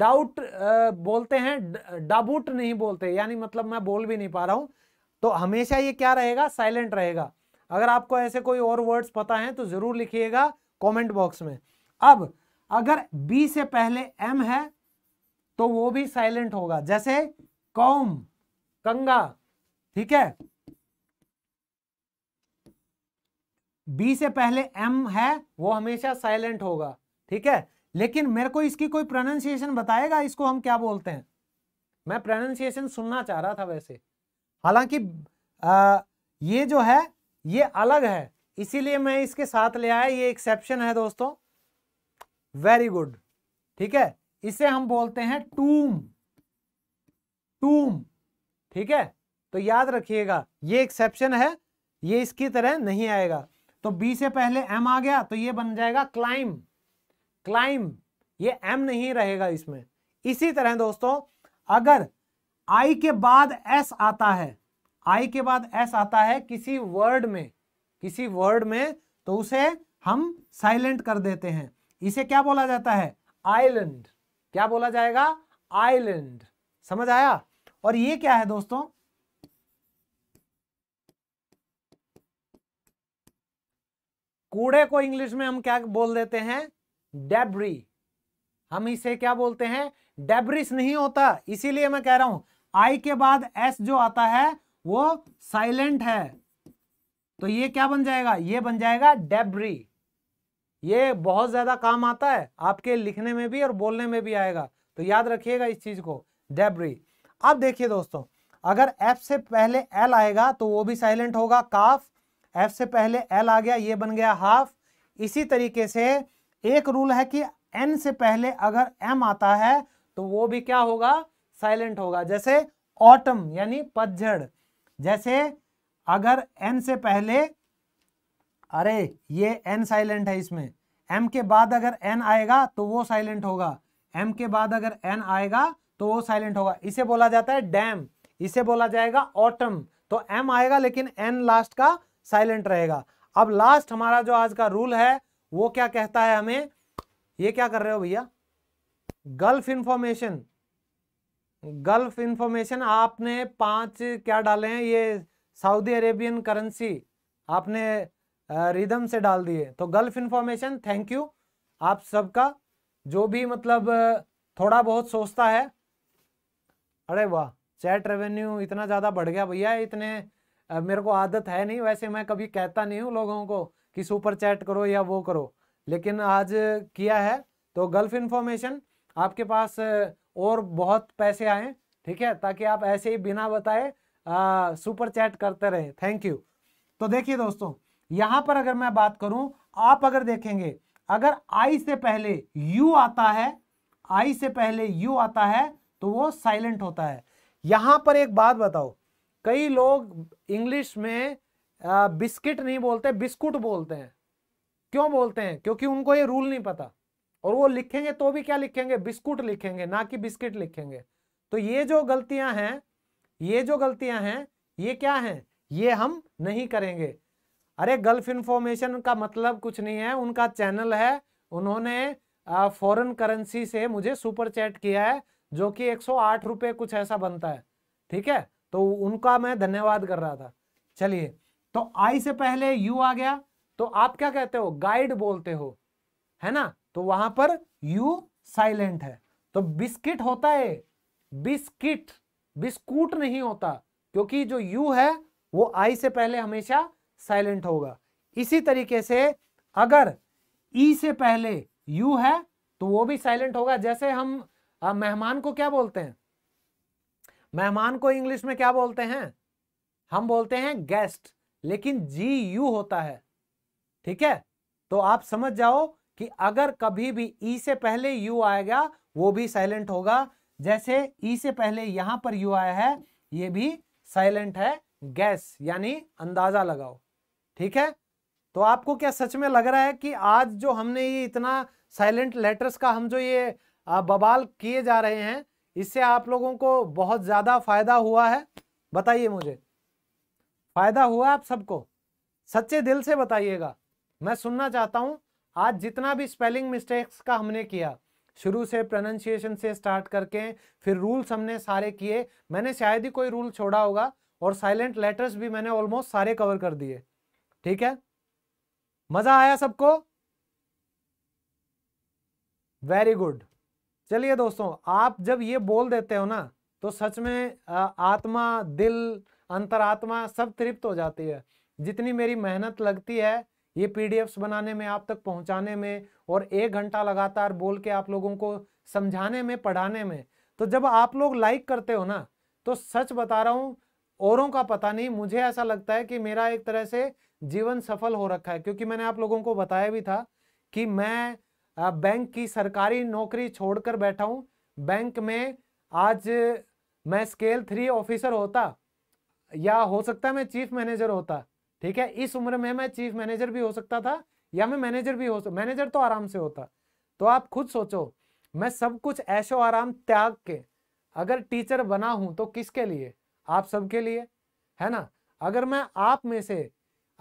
डाउट बोलते हैं डाबूट नहीं बोलते यानी मतलब मैं बोल भी नहीं पा रहा हूं तो हमेशा ये क्या रहेगा साइलेंट रहेगा अगर आपको ऐसे कोई और वर्ड्स पता हैं तो जरूर लिखिएगा कमेंट बॉक्स में अब अगर बी से पहले एम है तो वो भी साइलेंट होगा जैसे कौम कंगा ठीक है बी से पहले एम है वो हमेशा साइलेंट होगा ठीक है लेकिन मेरे को इसकी कोई प्रोनाउंसिएशन बताएगा इसको हम क्या बोलते हैं मैं प्रोनाउंसिएशन सुनना चाह रहा था वैसे हालांकि ये जो है ये अलग है इसीलिए मैं इसके साथ ले आया ये एक्सेप्शन है दोस्तों वेरी गुड ठीक है इसे हम बोलते हैं टूम टूम ठीक है तो याद रखिएगा ये एक्सेप्शन है ये इसकी तरह नहीं आएगा तो बी से पहले एम आ गया तो ये बन जाएगा क्लाइम क्लाइम ये एम नहीं रहेगा इसमें इसी तरह दोस्तों अगर आई के बाद एस आता है आई के बाद एस आता है किसी वर्ड में किसी वर्ड में तो उसे हम साइलेंट कर देते हैं इसे क्या बोला जाता है आइलैंड क्या बोला जाएगा आइलैंड समझ आया और ये क्या है दोस्तों कूड़े को इंग्लिश में हम क्या बोल देते हैं डेब्री हम इसे क्या बोलते हैं डेब्रिस नहीं होता इसीलिए मैं कह रहा हूं आई के बाद एस जो आता है वो साइलेंट है तो ये क्या बन जाएगा ये बन जाएगा डेब्री ये बहुत ज्यादा काम आता है आपके लिखने में भी और बोलने में भी आएगा तो याद रखिएगा इस चीज को डेब्री अब देखिए दोस्तों अगर एफ से पहले एल आएगा तो वो भी साइलेंट होगा काफ एफ से पहले एल आ गया ये बन गया हाफ इसी तरीके से एक रूल है कि एन से पहले अगर एम आता है तो वो भी क्या होगा साइलेंट होगा जैसे ऑटम यानी पतझड़ जैसे अगर एन से पहले अरे ये एन साइलेंट है इसमें एम के बाद अगर एन आएगा तो वो साइलेंट होगा एम के बाद अगर एन आएगा तो वो साइलेंट होगा इसे बोला जाता है डैम इसे बोला जाएगा ऑटम तो एम आएगा लेकिन एन लास्ट का साइलेंट रहेगा अब लास्ट हमारा जो आज का रूल है वो क्या कहता है हमें ये क्या कर रहे हो भैया गल्फ इंफॉर्मेशन गल्फ इंफॉर्मेशन आपने पांच क्या डाले हैं ये सऊदी अरेबियन करेंसी आपने रिदम से डाल दिए तो गल्फ इंफॉर्मेशन थैंक यू आप सबका जो भी मतलब थोड़ा बहुत सोचता है अरे वाह चैट रेवेन्यू इतना ज़्यादा बढ़ गया भैया इतने मेरे को आदत है नहीं वैसे मैं कभी कहता नहीं हूँ लोगों को कि सुपर चैट करो या वो करो लेकिन आज किया है तो गल्फ इन्फॉर्मेशन आपके पास और बहुत पैसे आए ठीक है ताकि आप ऐसे ही बिना बताए सुपर चैट करते रहें थैंक यू तो देखिए दोस्तों यहाँ पर अगर मैं बात करूं आप अगर देखेंगे अगर आई से पहले यू आता है आई से पहले यू आता है तो वो साइलेंट होता है यहां पर एक बात बताओ कई लोग इंग्लिश में बिस्किट नहीं बोलते बिस्कुट बोलते हैं क्यों बोलते हैं क्योंकि उनको ये रूल नहीं पता और वो लिखेंगे तो भी क्या लिखेंगे बिस्कुट लिखेंगे ना कि बिस्किट लिखेंगे तो ये जो गलतियां हैं ये जो गलतियां हैं ये क्या हैं ये हम नहीं करेंगे अरे गल्फ इन्फॉर्मेशन का मतलब कुछ नहीं है उनका चैनल है उन्होंने फॉरेन करेंसी से मुझे सुपर चैट किया है जो कि आठ रुपए कुछ ऐसा बनता है ठीक है तो उनका मैं धन्यवाद कर रहा था चलिए तो आई से पहले यू आ गया तो आप क्या कहते हो गाइड बोलते हो है ना तो वहां पर यू साइलेंट है तो बिस्किट होता है बिस्किट बिस्कुट नहीं होता क्योंकि जो यू है वो आई से पहले हमेशा साइलेंट होगा इसी तरीके से अगर ई से पहले यू है तो वो भी साइलेंट होगा जैसे हम मेहमान को क्या बोलते हैं मेहमान को इंग्लिश में क्या बोलते हैं हम बोलते हैं गेस्ट लेकिन जी यू होता है ठीक है तो आप समझ जाओ कि अगर कभी भी ई से पहले यू आएगा वो भी साइलेंट होगा जैसे ई से पहले यहां पर यू आया है ये भी साइलेंट है गैस यानी अंदाजा लगाओ ठीक है तो आपको क्या सच में लग रहा है कि आज जो हमने ये इतना साइलेंट लेटर्स का हम जो ये बबाल किए जा रहे हैं इससे आप लोगों को बहुत ज़्यादा फायदा हुआ है बताइए मुझे फायदा हुआ आप सबको सच्चे दिल से बताइएगा मैं सुनना चाहता हूं आज जितना भी स्पेलिंग मिस्टेक्स का हमने किया शुरू से प्रोनाउंसिएशन से स्टार्ट करके फिर रूल्स हमने सारे किए मैंने शायद ही कोई रूल छोड़ा होगा और साइलेंट लेटर्स भी मैंने ऑलमोस्ट सारे कवर कर दिए ठीक है मज़ा आया सबको वेरी गुड चलिए दोस्तों आप जब ये बोल देते हो ना तो सच में आत्मा दिल अंतरात्मा सब तृप्त हो जाती है जितनी मेरी मेहनत लगती है ये पीडीएफ्स बनाने में आप तक पहुंचाने में और एक घंटा लगातार बोल के आप लोगों को समझाने में पढ़ाने में तो जब आप लोग लाइक करते हो ना तो सच बता रहा हूँ औरों का पता नहीं मुझे ऐसा लगता है कि मेरा एक तरह से जीवन सफल हो रखा है क्योंकि मैंने आप लोगों को बताया भी था कि मैं बैंक की सरकारी नौकरी छोड़कर बैठा हूँ बैंक में आज मैं स्केल थ्री ऑफिसर होता या हो सकता मैं चीफ मैनेजर होता ठीक है इस उम्र में मैं चीफ मैनेजर भी हो सकता था या मैं मैनेजर भी हो मैनेजर तो आराम से होता तो आप खुद सोचो मैं सब कुछ ऐशो आराम त्याग के अगर टीचर बना हूं तो किसके लिए आप सबके लिए है ना अगर मैं आप में से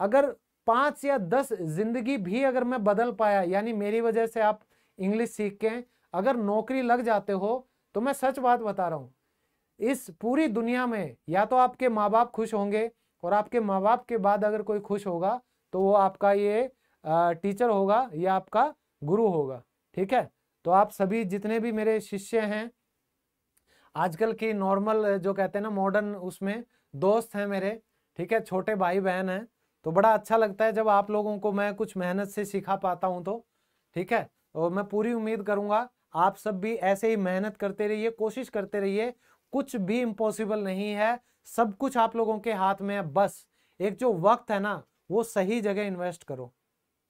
अगर पाँच या दस जिंदगी भी अगर मैं बदल पाया यानी मेरी वजह से आप इंग्लिश सीख के अगर नौकरी लग जाते हो तो मैं सच बात बता रहा हूं इस पूरी दुनिया में या तो आपके माँ बाप खुश होंगे और आपके माँ बाप के बाद अगर कोई खुश होगा तो वो आपका ये टीचर होगा या आपका गुरु होगा ठीक है तो आप सभी जितने भी मेरे शिष्य हैं आजकल की नॉर्मल जो कहते हैं ना मॉडर्न उसमें दोस्त हैं मेरे ठीक है छोटे भाई बहन हैं तो बड़ा अच्छा लगता है जब आप लोगों को मैं कुछ मेहनत से सिखा पाता हूँ तो ठीक है और तो मैं पूरी उम्मीद करूंगा आप सब भी ऐसे ही मेहनत करते रहिए कोशिश करते रहिए कुछ भी इम्पॉसिबल नहीं है सब कुछ आप लोगों के हाथ में है बस एक जो वक्त है ना वो सही जगह इन्वेस्ट करो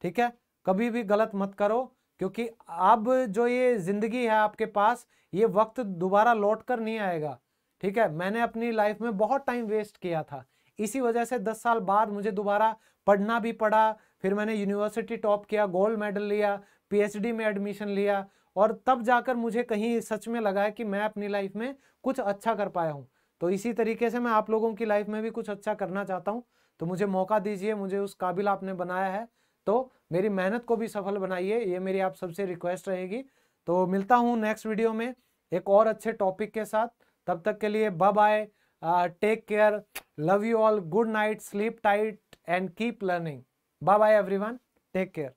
ठीक है कभी भी गलत मत करो क्योंकि अब जो ये ज़िंदगी है आपके पास ये वक्त दोबारा लौट कर नहीं आएगा ठीक है मैंने अपनी लाइफ में बहुत टाइम वेस्ट किया था इसी वजह से दस साल बाद मुझे दोबारा पढ़ना भी पड़ा फिर मैंने यूनिवर्सिटी टॉप किया गोल्ड मेडल लिया पीएचडी में एडमिशन लिया और तब जाकर मुझे कहीं सच में लगा कि मैं अपनी लाइफ में कुछ अच्छा कर पाया हूँ तो इसी तरीके से मैं आप लोगों की लाइफ में भी कुछ अच्छा करना चाहता हूँ तो मुझे मौका दीजिए मुझे उस काबिल आपने बनाया है तो मेरी मेहनत को भी सफल बनाइए ये मेरी आप सबसे रिक्वेस्ट रहेगी तो मिलता हूँ नेक्स्ट वीडियो में एक और अच्छे टॉपिक के साथ तब तक के लिए बब आए Uh, take care. Love you all. Good night. Sleep tight and keep learning. Bye bye, everyone. Take care.